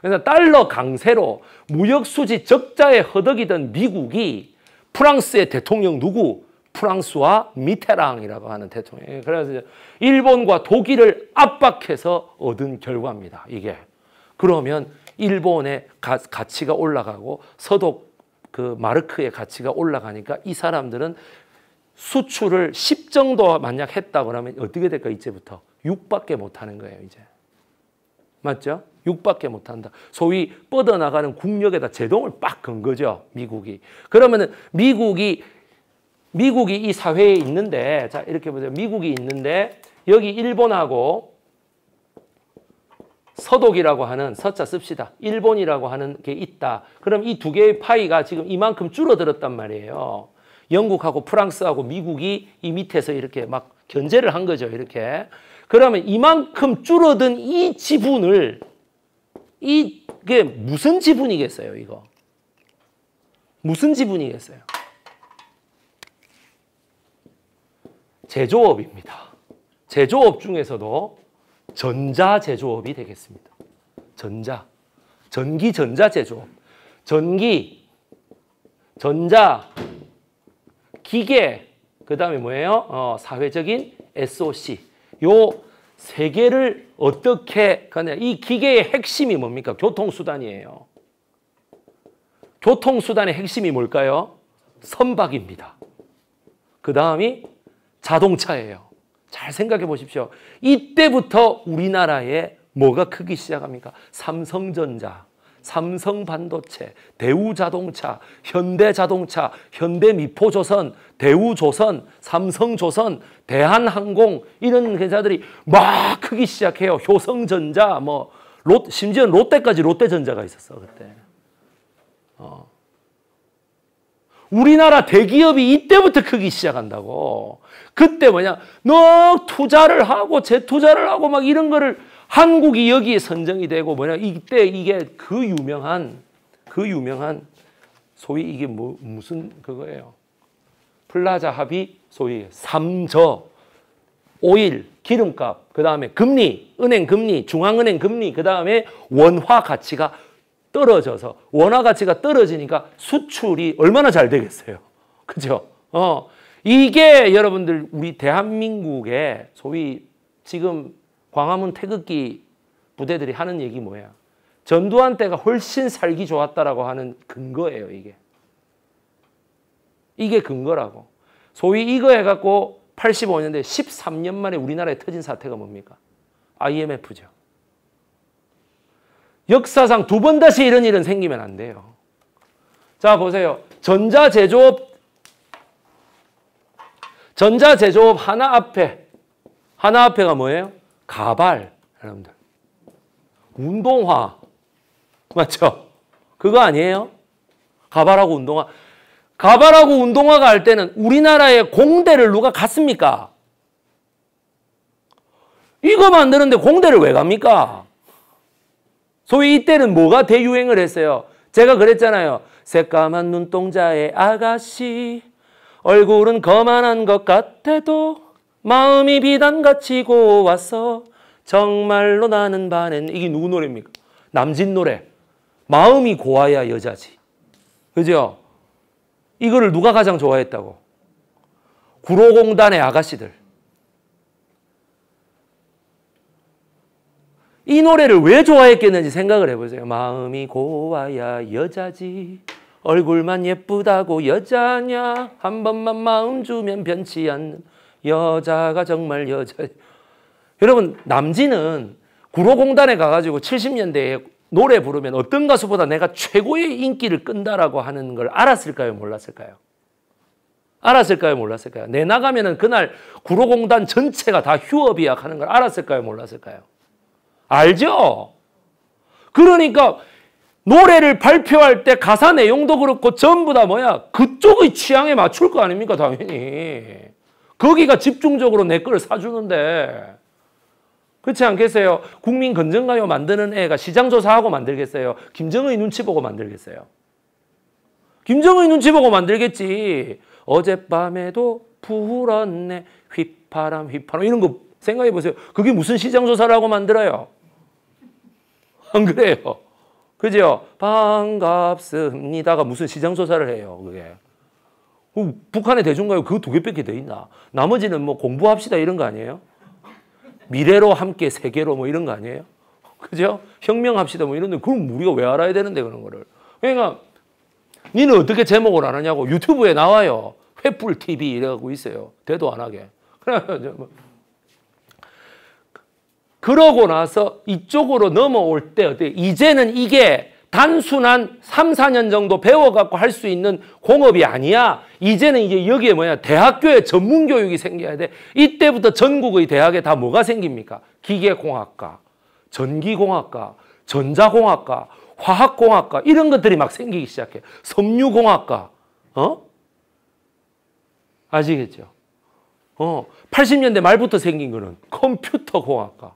그래서 달러 강세로 무역 수지 적자에 허덕이던 미국이 프랑스의 대통령 누구? 프랑스와 미테랑이라고 하는 대통령. 예, 그래서 일본과 독일을 압박해서 얻은 결과입니다. 이게. 그러면 일본의 가, 가치가 올라가고 서독 그 마르크의 가치가 올라가니까 이 사람들은 수출을 10 정도 만약 했다 그러면 어떻게 될까 이제부터 6밖에 못 하는 거예요, 이제. 맞죠? 육밖에 못한다. 소위 뻗어나가는 국력에다 제동을 빡 건 거죠. 미국이. 그러면은 미국이 미국이 이 사회에 있는데 자 이렇게 보세요. 미국이 있는데 여기 일본하고 서독이라고 하는 서자 씁시다. 일본이라고 하는 게 있다. 그럼 이 두 개의 파이가 지금 이만큼 줄어들었단 말이에요. 영국하고 프랑스하고 미국이 이 밑에서 이렇게 막 견제를 한 거죠. 이렇게. 그러면 이만큼 줄어든 이 지분을 이게 무슨 지분이겠어요, 이거? 무슨 지분이겠어요? 제조업입니다. 제조업 중에서도 전자 제조업이 되겠습니다. 전자, 전기 전자 제조업, 전기, 전자, 기계, 그 다음에 뭐예요? 어, 사회적인 SOC. 요 세계를 어떻게 가냐. 이 기계의 핵심이 뭡니까? 교통수단이에요. 교통수단의 핵심이 뭘까요? 선박입니다. 그 다음이 자동차예요. 잘 생각해 보십시오. 이때부터 우리나라에 뭐가 크기 시작합니까? 삼성전자, 삼성반도체, 대우자동차, 현대자동차, 현대미포조선, 대우조선, 삼성조선, 대한항공 이런 회사들이 막 크기 시작해요. 효성전자 뭐 롯, 심지어 롯데까지 롯데전자가 있었어 그때. 어. 우리나라 대기업이 이때부터 크기 시작한다고. 그때 뭐냐? 너 투자를 하고 재투자를 하고 막 이런 거를 한국이 여기에 선정이 되고 뭐냐 이때 이게 그 유명한 그 유명한 소위 이게 뭐, 무슨 그거예요. 플라자 합의 소위 3저 오일 기름값 그다음에 금리 은행 금리 중앙은행 금리 그다음에 원화 가치가 떨어져서 원화 가치가 떨어지니까 수출이 얼마나 잘 되겠어요. 그죠? 어. 이게 여러분들 우리 대한민국의 소위 지금 광화문 태극기 부대들이 하는 얘기 뭐야? 전두환 때가 훨씬 살기 좋았다라고 하는 근거예요, 이게. 이게 근거라고. 소위 이거 해갖고 85년대 13년 만에 우리나라에 터진 사태가 뭡니까? IMF죠. 역사상 두 번 다시 이런 일은 생기면 안 돼요. 자, 보세요. 전자제조업, 전자제조업 하나 앞에, 하나 앞에가 뭐예요? 가발, 여러분들. 운동화. 맞죠? 그거 아니에요? 가발하고 운동화. 가발하고 운동화가 할 때는 우리나라의 공대를 누가 갔습니까? 이거 만드는데 공대를 왜 갑니까? 소위 이때는 뭐가 대유행을 했어요? 제가 그랬잖아요. 새까만 눈동자의 아가씨 얼굴은 거만한 것 같아도 마음이 비단같이 고왔어 정말로 나는 반했 이게 누구 노래입니까? 남진 노래 마음이 고와야 여자지 그죠? 이거를 누가 가장 좋아했다고? 구로공단의 아가씨들 이 노래를 왜 좋아했겠는지 생각을 해보세요 마음이 고와야 여자지 얼굴만 예쁘다고 여자냐 한 번만 마음 주면 변치 않는 여자가 정말 여자. 여러분 남진은 구로공단에 가가지고 70년대에 노래 부르면 어떤 가수보다 내가 최고의 인기를 끈다라고 하는 걸 알았을까요? 몰랐을까요? 알았을까요? 몰랐을까요? 내 나가면은 그날 구로공단 전체가 다 휴업이야 하는 걸 알았을까요? 몰랐을까요? 알죠? 그러니까 노래를 발표할 때 가사 내용도 그렇고 전부 다 뭐야? 그쪽의 취향에 맞출 거 아닙니까? 당연히. 거기가 집중적으로 내 거를 사주는데 그렇지 않겠어요? 국민 건전가요 만드는 애가 시장조사하고 만들겠어요? 김정은이 눈치 보고 만들겠어요? 김정은이 눈치 보고 만들겠지. 어젯밤에도 불었네 휘파람 휘파람 이런 거 생각해 보세요. 그게 무슨 시장조사라고 만들어요? 안 그래요? 그죠? 반갑습니다가 무슨 시장조사를 해요, 그게. 북한에 대중가요 그 두 개밖에 돼 있나? 나머지는 뭐 공부합시다 이런 거 아니에요? 미래로 함께 세계로 뭐 이런 거 아니에요? 그죠? 혁명합시다 뭐 이런데 그럼 우리가 왜 알아야 되는데 그런 거를. 그러니까 니는 어떻게 제목을 안 하냐고 유튜브에 나와요. 횃불 TV 이래갖고 있어요. 대도 안 하게. 뭐. 그러고 나서 이쪽으로 넘어올 때 어때? 이제는 이게 단순한 3, 4년 정도 배워갖고 할 수 있는 공업이 아니야. 이제는 이게 여기에 뭐냐. 대학교에 전문교육이 생겨야 돼. 이때부터 전국의 대학에 다 뭐가 생깁니까? 기계공학과, 전기공학과, 전자공학과, 화학공학과 이런 것들이 막 생기기 시작해. 섬유공학과. 어? 아시겠죠? 어, 80년대 말부터 생긴 거는 컴퓨터공학과.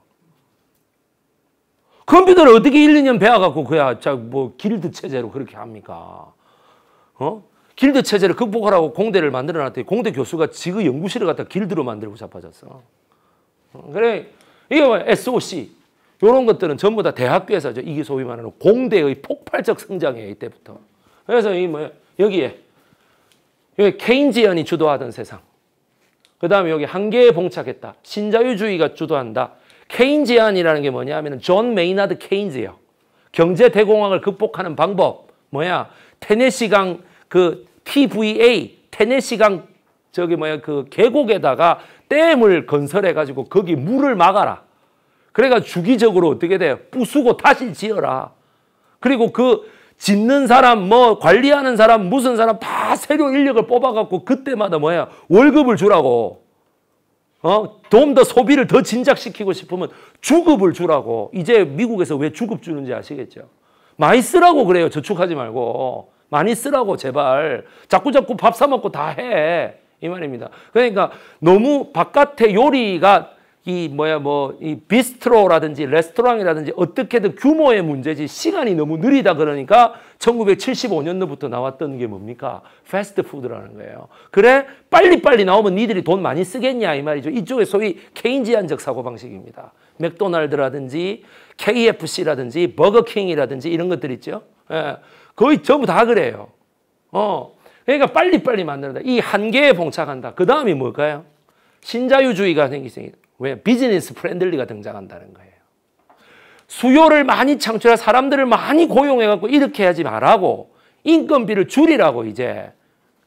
컴퓨터를 어떻게 1, 2년 배워갖고 그야 자 뭐 길드 체제로 그렇게 합니까? 어? 길드 체제를 극복하라고 공대를 만들어놨더니 공대 교수가 지구 연구실을 갖다 길드로 만들고 자빠졌어. 어, 그래 이게 SOC 이런 것들은 전부 다 대학교에서 이게 소위 말하는 공대의 폭발적 성장이에요 이때부터. 그래서 이 뭐 여기에 여기 케인지언이 주도하던 세상. 그 다음에 여기 한계에 봉착했다. 신자유주의가 주도한다. 케인 제안이라는 게 뭐냐 하면 존 메이나드 케인즈예요. 경제 대공황을 극복하는 방법. 뭐야? 테네시강 그 TVA 테네시강 저기 뭐야 그 계곡에다가 댐을 건설해 가지고 거기 물을 막아라. 그래가 주기적으로 어떻게 돼 부수고 다시 지어라. 그리고 그 짓는 사람 뭐 관리하는 사람 무슨 사람 다 새로 인력을 뽑아 갖고 그때마다 뭐야 월급을 주라고. 어? 좀더 소비를 더 진작시키고 싶으면 주급을 주라고. 이제 미국에서 왜 주급 주는지 아시겠죠? 많이 쓰라고 그래요. 저축하지 말고. 많이 쓰라고 제발. 자꾸자꾸 밥 사 먹고 다 해. 이 말입니다. 그러니까 너무 바깥의 요리가 이 뭐야 뭐 이 비스트로라든지 레스토랑이라든지 어떻게든 규모의 문제지 시간이 너무 느리다 그러니까 1975년도부터 나왔던 게 뭡니까? 패스트푸드라는 거예요. 그래 빨리빨리 나오면 니들이 돈 많이 쓰겠냐 이 말이죠. 이쪽에 소위 케인지안적 사고방식입니다. 맥도날드라든지 KFC라든지 버거킹이라든지 이런 것들 있죠. 예, 거의 전부 다 그래요. 어, 그러니까 빨리빨리 만들다. 이 한계에 봉착한다. 그 다음이 뭘까요? 신자유주의가 생기생니다 왜? 비즈니스 프렌들리가 등장한다는 거예요. 수요를 많이 창출해 사람들을 많이 고용해갖고 이렇게 해지 말하고 인건비를 줄이라고 이제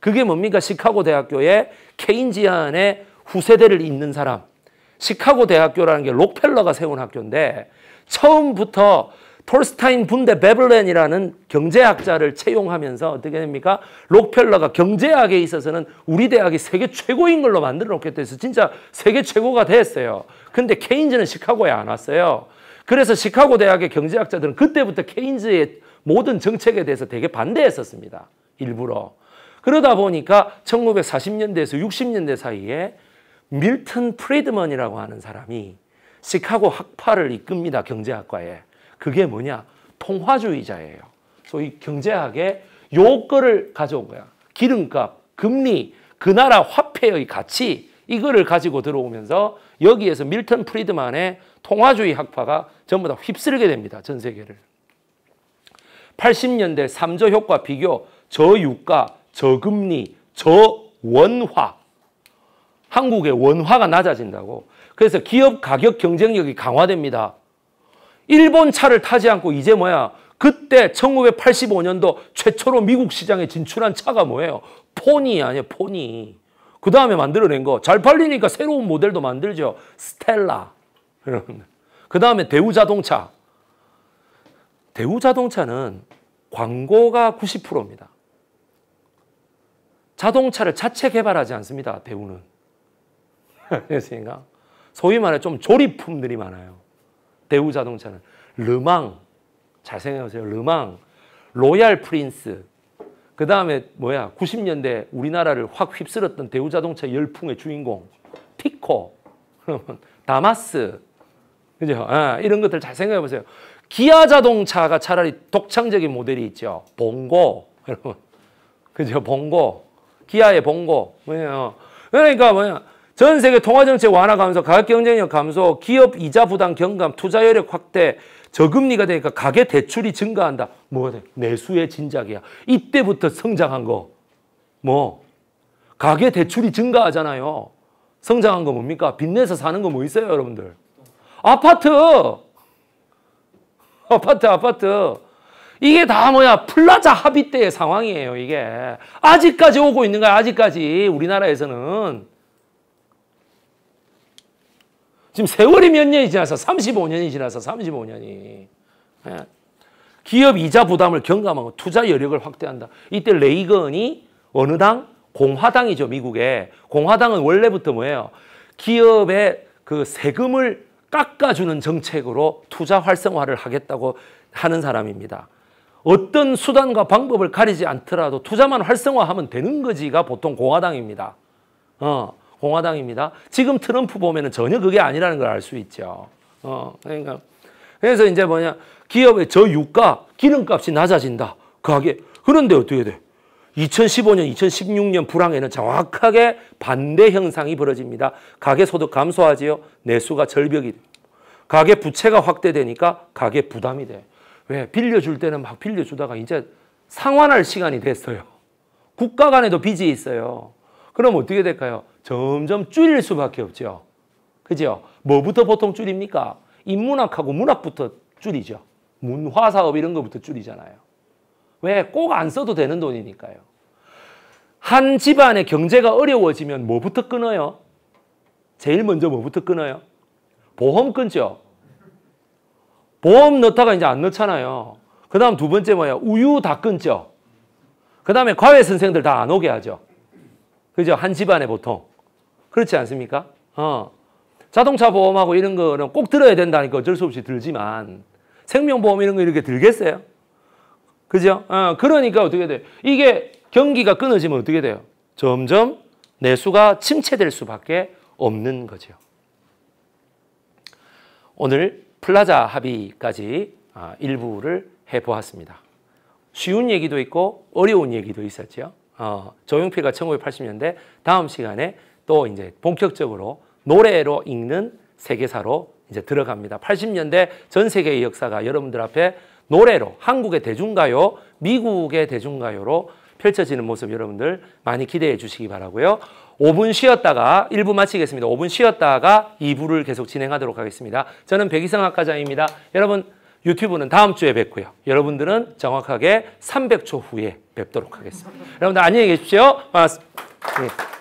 그게 뭡니까? 시카고 대학교의 케인지안의 후세대를 잇는 사람. 시카고 대학교라는 게 록펠러가 세운 학교인데 처음부터 톨스타인 분대 베블렌이라는 경제학자를 채용하면서 어떻게 됩니까? 록펠러가 경제학에 있어서는 우리 대학이 세계 최고인 걸로 만들어 놓게 돼서 진짜 세계 최고가 됐어요. 근데 케인즈는 시카고에 안 왔어요. 그래서 시카고 대학의 경제학자들은 그때부터 케인즈의 모든 정책에 대해서 되게 반대했었습니다. 일부러. 그러다 보니까 1940년대에서 60년대 사이에 밀튼 프리드먼이라고 하는 사람이 시카고 학파를 이끕니다. 경제학과에. 그게 뭐냐? 통화주의자예요. 소위 경제학의 요거를 가져온 거야. 기름값, 금리, 그 나라 화폐의 가치 이거를 가지고 들어오면서 여기에서 밀턴 프리드만의 통화주의 학파가 전부 다 휩쓸게 됩니다. 전 세계를. 80년대 3조 효과 비교, 저유가, 저금리, 저원화. 한국의 원화가 낮아진다고. 그래서 기업 가격 경쟁력이 강화됩니다. 일본 차를 타지 않고 이제 뭐야? 그때 1985년도 최초로 미국 시장에 진출한 차가 뭐예요? 포니 아니에요, 포니. 그 다음에 만들어낸 거. 잘 팔리니까 새로운 모델도 만들죠. 스텔라. 그 다음에 대우자동차. 대우자동차는 광고가 90%입니다. 자동차를 자체 개발하지 않습니다. 대우는. 그러니까 소위 말해 좀 조립품들이 많아요. 대우자동차는 르망 잘생각해세요 르망, 로얄 프린스. 그 다음에 뭐야? 90년대 우리나라를 확 휩쓸었던 대우자동차 열풍의 주인공 티코, 다마스, 그죠? 아, 이런 것들 잘 생각해 보세요. 기아 자동차가 차라리 독창적인 모델이 있죠. 봉고, 여러분, 그죠? 봉고, 기아의 봉고, 뭐예요? 그러니까 뭐야? 전 세계 통화정책 완화 감소, 가격 경쟁력 감소, 기업 이자 부담 경감, 투자 여력 확대, 저금리가 되니까 가계 대출이 증가한다. 뭐가 돼? 내수의 진작이야. 이때부터 성장한 거. 뭐? 가계 대출이 증가하잖아요. 성장한 거 뭡니까? 빚내서 사는 거 뭐 있어요, 여러분들? 아파트! 아파트, 아파트. 이게 다 뭐야? 플라자 합의 때의 상황이에요, 이게. 아직까지 오고 있는 거야, 아직까지. 우리나라에서는. 지금 세월이 몇 년이 지나서 35년이 지나서 35년이 예. 기업 이자 부담을 경감하고 투자 여력을 확대한다. 이때 레이건이 어느 당? 공화당이죠 미국에. 공화당은 원래부터 뭐예요? 기업의 그 세금을 깎아주는 정책으로 투자 활성화를 하겠다고 하는 사람입니다. 어떤 수단과 방법을 가리지 않더라도 투자만 활성화하면 되는 거지가 보통 공화당입니다. 어. 공화당입니다. 지금 트럼프 보면은 전혀 그게 아니라는 걸 알 수 있죠. 어, 그러니까 그래서 이제 뭐냐 기업의 저유가 기름값이 낮아진다. 가게 그런데 어떻게 돼? 2015년, 2016년 불황에는 정확하게 반대 현상이 벌어집니다. 가계 소득 감소하지요. 내수가 절벽이 돼. 가계 부채가 확대되니까 가계 부담이 돼. 왜? 빌려줄 때는 막 빌려주다가 이제 상환할 시간이 됐어요. 국가 간에도 빚이 있어요. 그럼 어떻게 될까요? 점점 줄일 수밖에 없죠. 그죠? 뭐부터 보통 줄입니까? 인문학하고 문학부터 줄이죠. 문화 사업 이런 것부터 줄이잖아요. 왜? 꼭 안 써도 되는 돈이니까요. 한 집안의 경제가 어려워지면 뭐부터 끊어요? 제일 먼저 뭐부터 끊어요? 보험 끊죠. 보험 넣다가 이제 안 넣잖아요. 그 다음 두 번째 뭐예요? 우유 다 끊죠. 그 다음에 과외 선생들 다 안 오게 하죠. 그죠? 한 집안에 보통. 그렇지 않습니까? 어. 자동차 보험하고 이런 거는 꼭 들어야 된다니까 어쩔 수 없이 들지만 생명보험 이런 거 이렇게 들겠어요? 그죠? 어, 그러니까 어떻게 돼요? 이게 경기가 끊어지면 어떻게 돼요? 점점 내수가 침체될 수밖에 없는 거죠. 오늘 플라자 합의까지 아, 일부를 해보았습니다. 쉬운 얘기도 있고 어려운 얘기도 있었죠. 어, 조용필가 1980년대 다음 시간에 또 이제 본격적으로 노래로 읽는 세계사로 이제 들어갑니다. 80년대 전 세계의 역사가 여러분들 앞에 노래로 한국의 대중가요, 미국의 대중가요로 펼쳐지는 모습 여러분들 많이 기대해 주시기 바라고요. 5분 쉬었다가 1부 마치겠습니다. 5분 쉬었다가 2부를 계속 진행하도록 하겠습니다. 저는 백희성 학과장입니다. 여러분 유튜브는 다음 주에 뵙고요. 여러분들은 정확하게 300초 후에 뵙도록 하겠습니다. 여러분들 안녕히 계십시오. 반갑습니다. 네. 예.